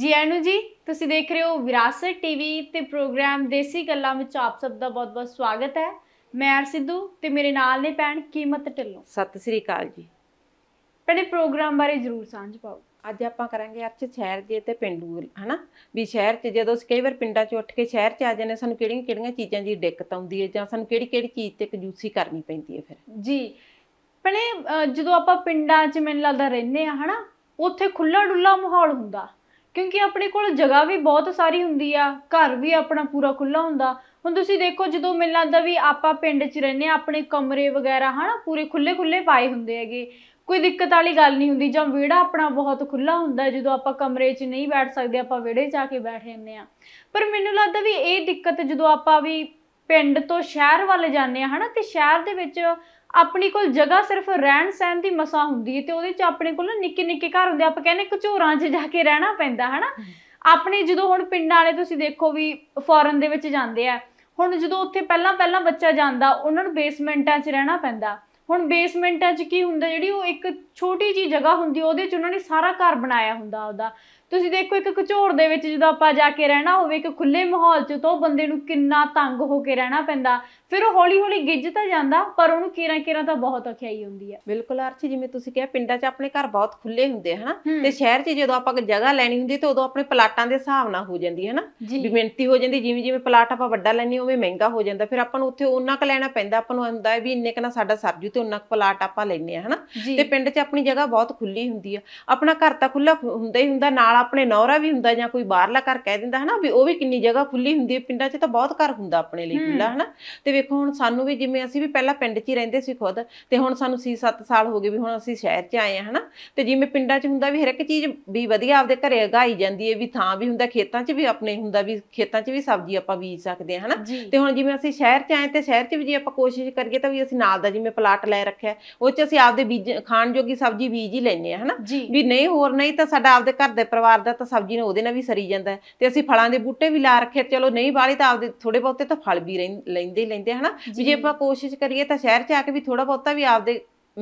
ਜੀ ਆਨੂ ਜੀ ਤੁਸੀਂ ਦੇਖ ਰਹੇ ਹੋ ਵਿਰਾਸਤ ਟੀਵੀ ਤੇ ਪ੍ਰੋਗਰਾਮ ਦੇਸੀ ਗੱਲਾਂ ਵਿੱਚ ਆਪ ਸਭ ਦਾ ਬਹੁਤ-ਬਹੁਤ ਸਵਾਗਤ ਹੈ ਮੈਂ ਅਰ ਸਿੱਧੂ ਤੇ ਮੇਰੇ ਨਾਲ ਨੇ ਪੈਣ ਕੀਮਤ ਢਿੱਲੋਂ ਸਤਿ ਸ੍ਰੀ ਅਕਾਲ ਜੀ ਪਹਿਲੇ ਪ੍ਰੋਗਰਾਮ ਬਾਰੇ ਜ਼ਰੂਰ ਸਾਂਝ ਪਾਓ ਅੱਜ ਆਪਾਂ ਕਰਾਂਗੇ ਅਰਚ ਸ਼ਹਿਰ ਦੇ ਤੇ ਪਿੰਡੂ ਹਨਾ ਵੀ ਸ਼ਹਿਰ 'ਚ ਜਦੋਂ ਅਸੀਂ ਕਈ ਵਾਰ ਪਿੰਡਾਂ 'ਚ ਉੱਠ ਕੇ ਸ਼ਹਿਰ 'ਚ ਆ ਜਾਂਦੇ ਸਾਨੂੰ ਕਿਹੜੀਆਂ ਕਿਹੜੀਆਂ ਚੀਜ਼ਾਂ ਦੀ ਦਿੱਕਤ ਆਉਂਦੀ ਹੈ ਜਾਂ ਸਾਨੂੰ ਕਿਹੜੀ ਕਿਹੜੀ ਚੀਜ਼ ਤੇ ਕਜੂਸੀ ਕਰਨੀ ਪੈਂਦੀ ਹੈ ਫਿਰ ਜੀ ਪਹਿਲੇ ਜਦੋਂ ਆਪਾਂ ਪਿੰਡਾਂ 'ਚ ਮੈਨੂੰ ਲੱਗਦਾ ਰਹਿੰਦੇ ਆ ਹਨਾ ਉੱਥੇ ਖੁੱਲਾ ਡੁੱਲਾ ਮਾਹੌਲ ਹੁੰਦਾ ਕਿਉਂਕਿ ਆਪਣੇ ਕੋਲ ਜਗ੍ਹਾ ਵੀ ਬਹੁਤ ਸਾਰੀ ਹੁੰਦੀ ਆ ਘਰ ਵੀ ਆਪਣਾ ਪੂਰਾ ਖੁੱਲਾ ਹੁੰਦਾ ਹੁਣ ਤੁਸੀਂ ਦੇਖੋ ਜਦੋਂ ਮੈਨੂੰ ਲੱਗਦਾ ਵੀ ਆਪਾਂ ਪਿੰਡ 'ਚ ਰਹਿੰਦੇ ਆ ਆਪਣੇ ਕਮਰੇ ਵਗੈਰਾ ਹਨਾ ਪੂਰੇ ਖੁੱਲੇ ਖੁੱਲੇ ਪਾਏ ਹੁੰਦੇ ਹੈਗੇ ਕੋਈ ਦਿੱਕਤ ਵਾਲੀ ਗੱਲ ਨਹੀਂ ਹੁੰਦੀ ਜਾਂ ਵਿਹੜਾ ਆਪਣਾ ਬਹੁਤ ਖੁੱਲਾ ਹੁੰਦਾ ਜਦੋਂ ਆਪਾਂ ਕਮਰੇ 'ਚ ਨਹੀਂ ਬੈਠ ਸਕਦੇ ਆਪਾਂ ਵਿਹੜੇ 'ਚ ਆ ਕੇ ਬੈਠ ਜਾਂਦੇ ਆ ਪਰ ਮੈਨੂੰ ਲੱਗਦਾ ਵੀ ਇਹ ਦਿੱਕਤ ਜਦੋਂ ਆਪਾਂ ਵੀ ਪਿੰਡ ਤੋਂ ਸ਼ਹਿਰ ਵੱਲ ਜਾਂਦੇ ਆ ਹਨਾ ਤੇ ਸ਼ਹਿਰ ਦੇ ਵਿੱਚ ਆਪਣੀ ਕੋਲ ਜਗ੍ਹਾ ਸਿਰਫ ਰਹਿਣ ਸਹਿਣ ਦੀ ਮਸਾ ਹੁੰਦੀ ਹੈ ਤੇ ਉਹਦੇ ਚ ਆਪਣੇ ਕੋਲ ਨਿੱਕੇ ਨਿੱਕੇ ਘਰ ਹੁੰਦੇ ਆਪਾਂ ਕਹਿੰਦੇ ਘਚੋਰਾਂ 'ਚ ਜਾ ਕੇ ਰਹਿਣਾ ਪੈਂਦਾ ਹਨਾ ਆਪਣੇ ਜਦੋਂ ਹੁਣ ਪਿੰਡਾਂ ਵਾਲੇ ਤੁਸੀਂ ਦੇਖੋ ਵੀ ਫੋਰਨ ਦੇ ਵਿੱਚ ਜਾਂਦੇ ਆ ਹੁਣ ਜਦੋਂ ਉੱਥੇ ਪਹਿਲਾਂ ਪਹਿਲਾਂ ਬੱਚਾ ਜਾਂਦਾ ਉਹਨਾਂ ਨੂੰ ਬੇਸਮੈਂਟਾਂ 'ਚ ਰਹਿਣਾ ਪੈਂਦਾ ਹੁਣ ਬੇਸਮੈਂਟਾਂ 'ਚ ਕੀ ਹੁੰਦਾ ਜਿਹੜੀ ਉਹ ਇੱਕ ਛੋਟੀ ਜੀ ਜਗ੍ਹਾ ਹੁੰਦੀ ਉਹਦੇ 'ਚ ਉਹਨਾਂ ਨੇ ਸਾਰਾ ਘਰ ਬਣਾਇਆ ਹੁੰਦਾ ਉਹਦਾ ਤੁਸੀਂ ਦੇਖੋ ਇੱਕ ਘਚੋੜ ਦੇ ਵਿੱਚ ਜਦੋਂ ਆਪਾਂ ਜਾ ਕੇ ਰਹਿਣਾ ਹੋਵੇ ਇੱਕ ਖੁੱਲੇ ਮਾਹੌਲ 'ਚ ਤਾਂ ਬੰਦੇ ਨੂੰ ਕਿੰਨਾ ਤੰਗ ਹੋ ਕੇ ਰਹਿਣਾ ਪੈਂਦਾ ਫਿਰ ਉਹ ਹੌਲੀ-ਹੌਲੀ ਗਿੱਜ ਤਾਂ ਜਾਂਦਾ ਪਰ ਉਹਨੂੰ ਕਿਰਾਂ-ਕਿਰਾਂ ਤਾਂ ਬਹੁਤ ਔਖਿਆਈ ਹੁੰਦੀ ਹੈ ਬਿਲਕੁਲ ਅਰਥ ਜਿਵੇਂ ਤੁਸੀਂ ਕਿਹਾ ਪਿੰਡਾਂ 'ਚ ਆਪਣੇ ਘਰ ਬਹੁਤ ਖੁੱਲੇ ਹੁੰਦੇ ਹਨਾ ਤੇ ਸ਼ਹਿਰ 'ਚ ਜਦੋਂ ਆਪਾਂ ਜਗ੍ਹਾ ਲੈਣੀ ਹੁੰਦੀ ਤੇ ਉਦੋਂ ਆਪਣੇ ਪਲਾਟਾਂ ਦੇ ਹਿਸਾਬ ਨਾਲ ਹੋ ਜਾਂਦੀ ਹੈ ਨਾ ਬਿਮਿੰਤੀ ਹੋ ਜਾਂਦੀ ਜਿਵੇਂ ਜਿਵੇਂ ਪਲਾਟ ਆਪਾਂ ਵੱਡਾ ਲੈਣੀ ਉਵੇਂ ਮਹਿੰਗਾ ਹੋ ਜਾਂਦਾ ਫਿਰ ਆਪਾਂ ਨੂੰ ਉੱਥੇ ਉਹਨਾਂ ਕ ਲੈਣਾ ਪੈਂਦਾ ਆਪਾਂ ਨੂੰ ਹੁੰਦਾ ਵੀ ਇੰਨੇ ਨਾਲ ਸਾਡਾ ਸਰਜੂ ਤੇ ਉਹਨਾਂ ਕ ਪਲਾਟ ਆਪਾਂ ਲੈਣੇ ਆ ਹਨਾ ਤੇ ਪਿੰਡ 'ਚ ਆਪਣੀ ਜਗ੍ਹਾ ਬਹੁਤ ਖੁੱਲੀ ਹੁੰਦੀ ਆ ਆਪਣਾ ਘਰ ਤਾਂ ਖੁੱਲਾ ਹੁੰਦਾ ਹੀ ਹੁੰਦਾ ਨਾਲ ਨਾਲ ਆਪਣੇ ਨੌਰਾ ਵੀ ਹੁੰਦਾ ਜਾਂ ਕੋਈ ਬਾਹਰਲਾ ਘਰ ਕਹਿ ਦਿੰਦਾ ਹਨਾ ਵੀ ਉਹ ਵੀ ਕਿੰਨੀ ਜਗ੍ਹਾ ਖੁੱਲੀ ਹੁੰਦੀ ਹੈ ਪਿੰਡਾਂ 'ਚ ਤਾਂ ਬਹੁਤ ਘਰ ਹੁੰਦਾ ਆਪਣੇ ਲਈ ਖੁੱਲਾ ਹਨਾ ਤੇ ਵੇਖੋ ਹੁਣ ਸਾਨੂੰ ਵੀ ਜਿਵੇਂ ਅਸੀਂ ਵੀ ਪਹਿਲਾਂ ਪਿੰਡ 'ਚ ਹੀ ਰਹਿੰਦੇ ਸੀ ਖੁਦ ਤੇ ਹੁਣ ਸਾਨੂੰ 6-7 ਸਾਲ ਹੋ ਗਏ ਵੀ ਹੁਣ ਅਸੀਂ ਸ਼ਹਿਰ 'ਚ ਆਏ ਆ ਹਨਾ ਤੇ ਜਿਵੇਂ ਪਿੰਡਾਂ 'ਚ ਹੁੰਦਾ ਵੀ ਹਰ ਇੱਕ ਚੀਜ਼ ਵੀ ਵਧੀਆ ਆਪਦੇ ਘਰੇ ਉਗਾਈ ਜਾਂਦੀ ਹੈ ਵੀ ਥਾਂ ਵੀ ਹੁੰਦਾ ਖੇਤਾਂ 'ਚ ਵੀ ਆਪਣੇ ਹੁੰਦਾ ਵੀ ਖੇਤਾਂ 'ਚ ਵੀ ਸਬਜ਼ੀ ਆਪਾਂ ਬੀਜ ਸਕਦੇ ਹਾਂ ਹਨਾ ਤੇ ਹੁਣ ਜਿਵੇਂ ਅਸੀਂ ਸ਼ਹਿਰ 'ਚ ਆਏ ਤੇ ਸ਼ਹਿਰ 'ਚ ਵੀ ਜੇ ਆਪਾਂ ਕੋਸ਼ਿਸ਼ ਕਰੀਏ ਤਾਂ ਵੀ ਅਸੀਂ ਨਾਲ ਦਾ ਜਿਵੇਂ ਪਲਾਟ ਲੈ ਰੱਖਿਆ ਉਹ 'ਚ ਅਸੀਂ ਆਪਦੇ ਬੀਜ ਖਾਣ ਜੋਗੀ ਸਬਜ਼ੀ ਬੀਜ ਹੀ ਲੈਨੇ ਆ ਹਨਾ ਵੀ ਨਹੀਂ ਹੋਰ ਨਹੀਂ ਤਾਂ ਸਾਡਾ ਆਪਦੇ ਘਰ ਦੇ ਪਰਿਵਾਰ ਪਰਿਵਾਰ ਦਾ ਤਾਂ ਸਬਜ਼ੀ ਨੇ ਉਹਦੇ ਨਾਲ ਵੀ ਸਰੀ ਜਾਂਦਾ ਤੇ ਅਸੀਂ ਫਲਾਂ ਦੇ ਬੂਟੇ ਵੀ ਲਾ ਰੱਖੇ ਚਲੋ ਨਹੀਂ ਬਾਲੀ ਤਾਂ ਆਪਦੇ ਥੋੜੇ ਬਹੁਤੇ ਤਾਂ ਫਲ ਵੀ ਲੈਂਦੇ ਲੈਂਦੇ ਹਨਾ ਵੀ ਜੇ ਆਪਾਂ ਕੋਸ਼ਿਸ਼ ਕਰੀਏ ਤਾਂ ਸ਼ਹਿਰ 'ਚ ਆ ਕੇ ਵੀ ਥੋੜਾ ਬਹੁਤਾ ਵੀ ਆਪਦੇ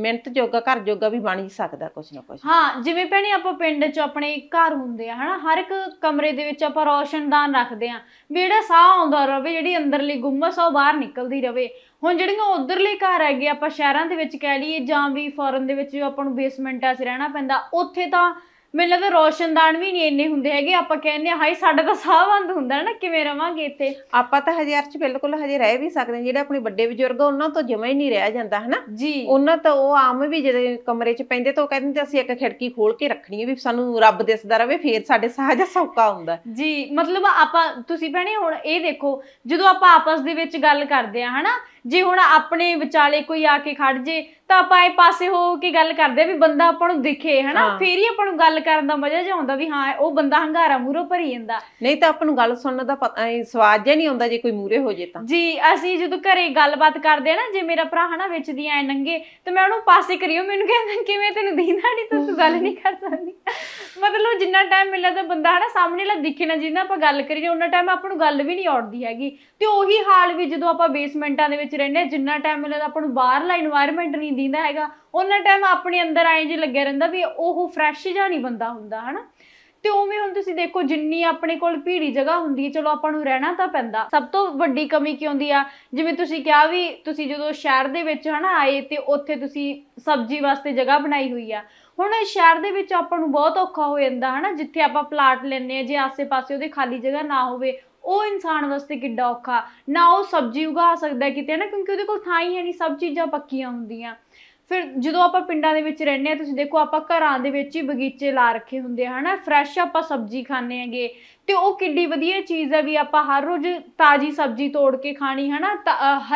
ਮਿਹਨਤ ਜੋਗਾ ਘਰ ਜੋਗਾ ਵੀ ਬਣ ਹੀ ਸਕਦਾ ਕੁਛ ਨਾ ਕੁਛ ਹਾਂ ਜਿਵੇਂ ਪਹਿਣੀ ਆਪਾਂ ਪਿੰਡ 'ਚ ਆਪਣੇ ਘਰ ਹੁੰਦੇ ਆ ਹਨਾ ਹਰ ਇੱਕ ਕਮਰੇ ਦੇ ਵਿੱਚ ਆਪਾਂ ਰੋਸ਼ਨਦਾਨ ਰੱਖਦੇ ਆ ਵੀ ਜਿਹੜਾ ਸਾਹ ਆਉਂਦਾ ਰਵੇ ਜਿਹੜੀ ਅੰਦਰਲੀ ਗੁੰਮਸ ਉਹ ਬਾਹਰ ਨਿਕਲਦੀ ਰਵੇ ਹੁਣ ਜਿਹੜੀਆਂ ਉਧਰਲੇ ਘਰ ਹੈਗੇ ਆਪਾਂ ਸ਼ਹਿਰਾਂ ਦੇ ਵਿੱਚ ਕਹਿ ਲਈਏ ਜਾਂ ਵੀ ਫੋਰਨ ਦੇ ਵਿੱਚ ਜੋ ਆਪਾਂ ਨੂੰ ਬੇਸਮੈਂਟਾਂ 'ਚ ਰਹਿਣਾ ਪੈਂਦਾ ਉੱਥੇ ਤਾਂ ਮੈਨੂੰ ਲੱਗਦਾ ਰੋਸ਼ਨਦਾਨ ਵੀ ਨਹੀਂ ਇੰਨੇ ਹੁੰਦੇ ਹੈਗੇ ਆਪਾਂ ਕਹਿੰਦੇ ਆ ਹਾਈ ਸਾਡਾ ਤਾਂ ਸਾਹ ਬੰਦ ਹੁੰਦਾ ਨਾ ਕਿਵੇਂ ਰਵਾਂਗੇ ਇੱਥੇ ਆਪਾਂ ਤਾਂ ਹਜੇ ਅਰਚ ਬਿਲਕੁਲ ਹਜੇ ਰਹਿ ਵੀ ਸਕਦੇ ਹਾਂ ਜਿਹੜੇ ਆਪਣੇ ਵੱਡੇ ਬਜ਼ੁਰਗ ਉਹਨਾਂ ਤੋਂ ਜਮਾ ਹੀ ਨਹੀਂ ਰਹਿ ਜਾਂਦਾ ਹਨਾ ਜੀ ਉਹਨਾਂ ਤਾਂ ਉਹ ਆਮ ਵੀ ਜਿਹੜੇ ਕਮਰੇ 'ਚ ਪੈਂਦੇ ਤਾਂ ਉਹ ਕਹਿੰਦੇ ਅਸੀਂ ਇੱਕ ਖਿੜਕੀ ਖੋਲ ਕੇ ਰੱਖਣੀ ਹੈ ਵੀ ਸਾਨੂੰ ਰੱਬ ਦਿਸਦਾ ਰਹੇ ਫੇਰ ਸਾਡੇ ਸਾਹ ਜਾਂ ਸੌਕਾ ਹੁੰਦਾ ਜੀ ਮਤਲਬ ਆਪਾਂ ਤੁਸੀਂ ਭੈਣੇ ਹੁਣ ਇਹ ਦੇਖੋ ਜਦੋਂ ਆਪਾਂ ਆਪਸ ਦੇ ਵਿੱਚ ਗੱਲ ਕਰਦੇ ਆ ਹਨਾ ਜੇ ਹੁਣ ਆਪਣੇ ਵਿਚਾਲੇ ਕੋਈ ਆ ਕੇ ਖੜ ਜੇ ਤਾਂ ਆਪਾਂ ਇਹ ਪਾਸੇ ਹੋ ਕੇ ਗੱਲ ਕਰਦੇ ਵੀ ਬੰਦਾ ਆਪਾਂ ਨੂੰ ਦਿਖੇ ਹਨਾ ਫੇਰ ਹੀ ਆਪਾਂ ਨੂੰ ਗੱਲ ਕਰਨ ਦਾ ਮਜ਼ਾ ਜਿਹਾ ਆਉਂਦਾ ਵੀ ਹਾਂ ਉਹ ਬੰਦਾ ਹੰਗਾਰਾ ਮੂਹਰੋਂ ਭਰੀ ਜਾਂਦਾ ਨਹੀਂ ਤਾਂ ਆਪਾਂ ਨੂੰ ਗੱਲ ਸੁਣਨ ਦਾ ਪਤਾ ਸਵਾਦ ਜਿਹਾ ਨਹੀਂ ਆਉਂਦਾ ਜੇ ਕੋਈ ਮੂਰੇ ਹੋ ਜੇ ਤਾਂ ਜੀ ਅਸੀਂ ਜਦੋਂ ਘਰੇ ਗੱਲਬਾਤ ਕਰਦੇ ਆ ਨਾ ਜੇ ਮੇਰਾ ਭਰਾ ਹਨਾ ਵਿੱਚ ਦੀ ਐ ਨੰਗੇ ਤੇ ਮੈਂ ਉਹਨੂੰ ਪਾਸੇ ਕਰੀਓ ਮੈਨੂੰ ਕਹਿੰਦਾ ਕਿਵੇਂ ਤੈਨੂੰ ਦੀਨਾ ਨਹੀਂ ਤੂੰ ਗੱਲ ਨਹੀਂ ਕਰ ਸਕਦੀ ਮਤਲਬ ਜਿੰਨਾ ਟਾਈਮ ਮਿਲਦਾ ਤਾਂ ਬੰਦਾ ਹਨਾ ਸਾਹਮਣੇ ਲਾ ਦਿਖੇ ਨਾ ਜਿੰਨਾ ਆਪਾਂ ਗੱਲ ਕਰੀਏ ਉਹਨਾਂ ਟਾਈਮ ਆਪਾਂ ਨੂੰ ਗੱਲ ਵੀ ਨਹੀਂ ਆਉਂਦੀ ਹੈਗੀ ਤੇ ਉਹੀ ਹਾਲ ਵੀ ਜਦੋਂ ਆਪਾਂ ਬੇਸਮੈਂਟਾਂ ਦੇ ਵਿੱਚ ਵਿੱਚ ਰਹਿੰਦੇ ਜਿੰਨਾ ਟਾਈਮ ਮਿਲਦਾ ਆਪਾਂ ਨੂੰ ਬਾਹਰਲਾ এনवायरमेंट ਨਹੀਂ ਦਿੰਦਾ ਹੈਗਾ ਉਹਨਾਂ ਟਾਈਮ ਆਪਣੇ ਅੰਦਰ ਆਏ ਜੇ ਲੱਗਿਆ ਰਹਿੰਦਾ ਵੀ ਉਹ ਫਰੈਸ਼ ਜਾਂ ਨਹੀਂ ਬੰਦਾ ਹੁੰਦਾ ਹਨਾ ਤੇ ਉਵੇਂ ਹੁਣ ਤੁਸੀਂ ਦੇਖੋ ਜਿੰਨੀ ਆਪਣੇ ਕੋਲ ਭੀੜੀ ਜਗ੍ਹਾ ਹੁੰਦੀ ਹੈ ਚਲੋ ਆਪਾਂ ਨੂੰ ਰਹਿਣਾ ਤਾਂ ਪੈਂਦਾ ਸਭ ਤੋਂ ਵੱਡੀ ਕਮੀ ਕੀ ਹੁੰਦੀ ਆ ਜਿਵੇਂ ਤੁਸੀਂ ਕਿਹਾ ਵੀ ਤੁਸੀਂ ਜਦੋਂ ਸ਼ਹਿਰ ਦੇ ਵਿੱਚ ਹਨਾ ਆਏ ਤੇ ਉੱਥੇ ਤੁਸੀਂ ਸਬਜ਼ੀ ਵਾਸਤੇ ਜਗ੍ਹਾ ਬਣਾਈ ਹੋਈ ਆ ਹੁਣ ਸ਼ਹਿਰ ਦੇ ਵਿੱਚ ਆਪਾਂ ਨੂੰ ਬਹੁਤ ਔਖਾ ਹੋ ਜਾਂਦਾ ਹਨਾ ਜਿੱਥੇ ਆਪਾਂ ਪਲਾਟ ਲੈਣੇ ਆ ਜੇ ਆਸੇ-ਪਾਸੇ ਉਹਦੇ ਖਾਲੀ ਜਗ੍ਹਾ ਨਾ ਹੋਵੇ ਉਹ ਇਨਸਾਨ ਵਾਸਤੇ ਕਿੱਡਾ ਔਖਾ ਨਾ ਉਹ ਸਬਜ਼ੀ ਉਗਾ ਸਕਦਾ ਕਿਤੇ ਨਾ ਕਿਉਂਕਿ ਉਹਦੇ ਕੋਲ ਥਾਂ ਹੀ ਹੈ ਨਹੀਂ ਸਭ ਚੀਜ਼ਾਂ ਪੱਕੀਆਂ ਹੁੰਦੀਆਂ ਫਿਰ ਜਦੋਂ ਆਪਾਂ ਪਿੰਡਾਂ ਦੇ ਵਿੱਚ ਰਹਿੰਦੇ ਆ ਤੁਸੀਂ ਦੇਖੋ ਆਪਾਂ ਘਰਾਂ ਦੇ ਵਿੱਚ ਹੀ ਬਗੀਚੇ ਲਾ ਰੱਖੇ ਹੁੰਦੇ ਆ ਹਨਾ ਫਰੈਸ਼ ਆਪਾਂ ਸਬਜ਼ੀ ਖਾਂਦੇ ਹੈਗੇ ਤੇ ਉਹ ਕਿੱਡੀ ਵਧੀਆ ਚੀਜ਼ ਹੈ ਵੀ ਆਪਾਂ ਹਰ ਰੋਜ਼ ਤਾਜ਼ੀ ਸਬਜ਼ੀ ਤੋੜ ਕੇ ਖਾਣੀ ਹਨਾ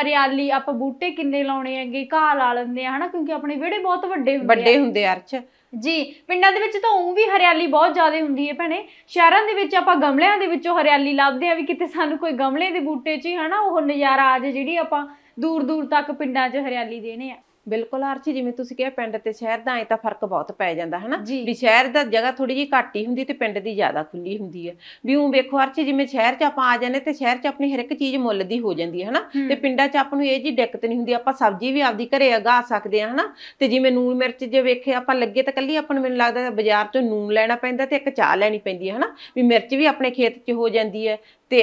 ਹਰਿਆਲੀ ਆਪਾਂ ਬੂਟੇ ਕਿੰਨੇ ਲਾਉਣੇ ਹੈਗੇ ਘਾਹ ਲਾ ਲੈਂਦੇ ਆ ਹਨਾ ਕਿਉਂਕਿ ਆਪਣੇ ਵਿਹੜੇ ਬਹੁਤ ਵੱਡੇ ਹੁੰਦੇ ਆ ਵੱਡੇ ਹੁੰਦੇ ਅਰਚ ਜੀ ਪਿੰਡਾਂ ਦੇ ਵਿੱਚ ਤਾਂ ਉਹ ਵੀ ਹਰਿਆਲੀ ਬਹੁਤ ਜ਼ਿਆਦਾ ਹੁੰਦੀ ਹੈ ਭੈਣੇ ਸ਼ਹਿਰਾਂ ਦੇ ਵਿੱਚ ਆਪਾਂ ਗਮਲਿਆਂ ਦੇ ਵਿੱਚੋਂ ਹਰਿਆਲੀ ਲੱਭਦੇ ਆ ਵੀ ਕਿਤੇ ਸਾਨੂੰ ਕੋਈ ਗਮਲੇ ਦੇ ਬੂਟੇ 'ਚ ਹੀ ਹਨਾ ਉਹ ਨਜ਼ਾਰਾ ਆ ਜੇ ਜਿਹੜੀ ਆਪਾਂ ਦੂਰ ਦੂਰ ਤੱਕ ਪਿੰਡਾਂ 'ਚ ਹਰਿਆਲੀ ਦੇਣੇ ਆ ਬਿਲਕੁਲ ਆਰਚੀ ਜਿਵੇਂ ਤੁਸੀਂ ਕਿਹਾ ਪਿੰਡ ਤੇ ਸ਼ਹਿਰ ਦਾ ਐ ਤਾਂ ਫਰਕ ਬਹੁਤ ਪੈ ਜਾਂਦਾ ਹਨਾ ਵੀ ਸ਼ਹਿਰ ਦਾ ਜਗ੍ਹਾ ਥੋੜੀ ਜੀ ਘੱਟ ਹੀ ਹੁੰਦੀ ਤੇ ਪਿੰਡ ਦੀ ਜ਼ਿਆਦਾ ਖੁੱਲੀ ਹੁੰਦੀ ਹੈ ਵੀ ਉਹ ਵੇਖੋ ਆਰਚੀ ਜਿਵੇਂ ਸ਼ਹਿਰ 'ਚ ਆਪਾਂ ਆ ਜਾਂਦੇ ਤੇ ਸ਼ਹਿਰ 'ਚ ਆਪਣੀ ਹਰ ਇੱਕ ਚੀਜ਼ ਮੁੱਲ ਦੀ ਹੋ ਜਾਂਦੀ ਹੈ ਹਨਾ ਤੇ ਪਿੰਡਾਂ 'ਚ ਆਪਾਂ ਨੂੰ ਇਹ ਜੀ ਦਿੱਕਤ ਨਹੀਂ ਹੁੰਦੀ ਆਪਾਂ ਸਬਜ਼ੀ ਵੀ ਆਪਦੀ ਘਰੇ ਉਗਾ ਸਕਦੇ ਹਾਂ ਹਨਾ ਤੇ ਜਿਵੇਂ ਨੂਨ ਮਿਰਚ ਜੇ ਵੇਖੇ ਆਪਾਂ ਲੱਗੇ ਤਾਂ ਕੱਲੀ ਆਪਾਂ ਨੂੰ ਲੱਗਦਾ ਬਾਜ਼ਾਰ 'ਚੋਂ ਨੂਨ ਲੈਣਾ ਪੈਂਦਾ ਤੇ ਇੱਕ ਚਾਹ ਲੈਣੀ ਪੈਂਦੀ ਹੈ ਹਨਾ ਵੀ ਮਿਰਚ ਵੀ ਆਪਣੇ ਖੇਤ 'ਚ ਹੋ ਜਾਂਦੀ ਹੈ ਤੇ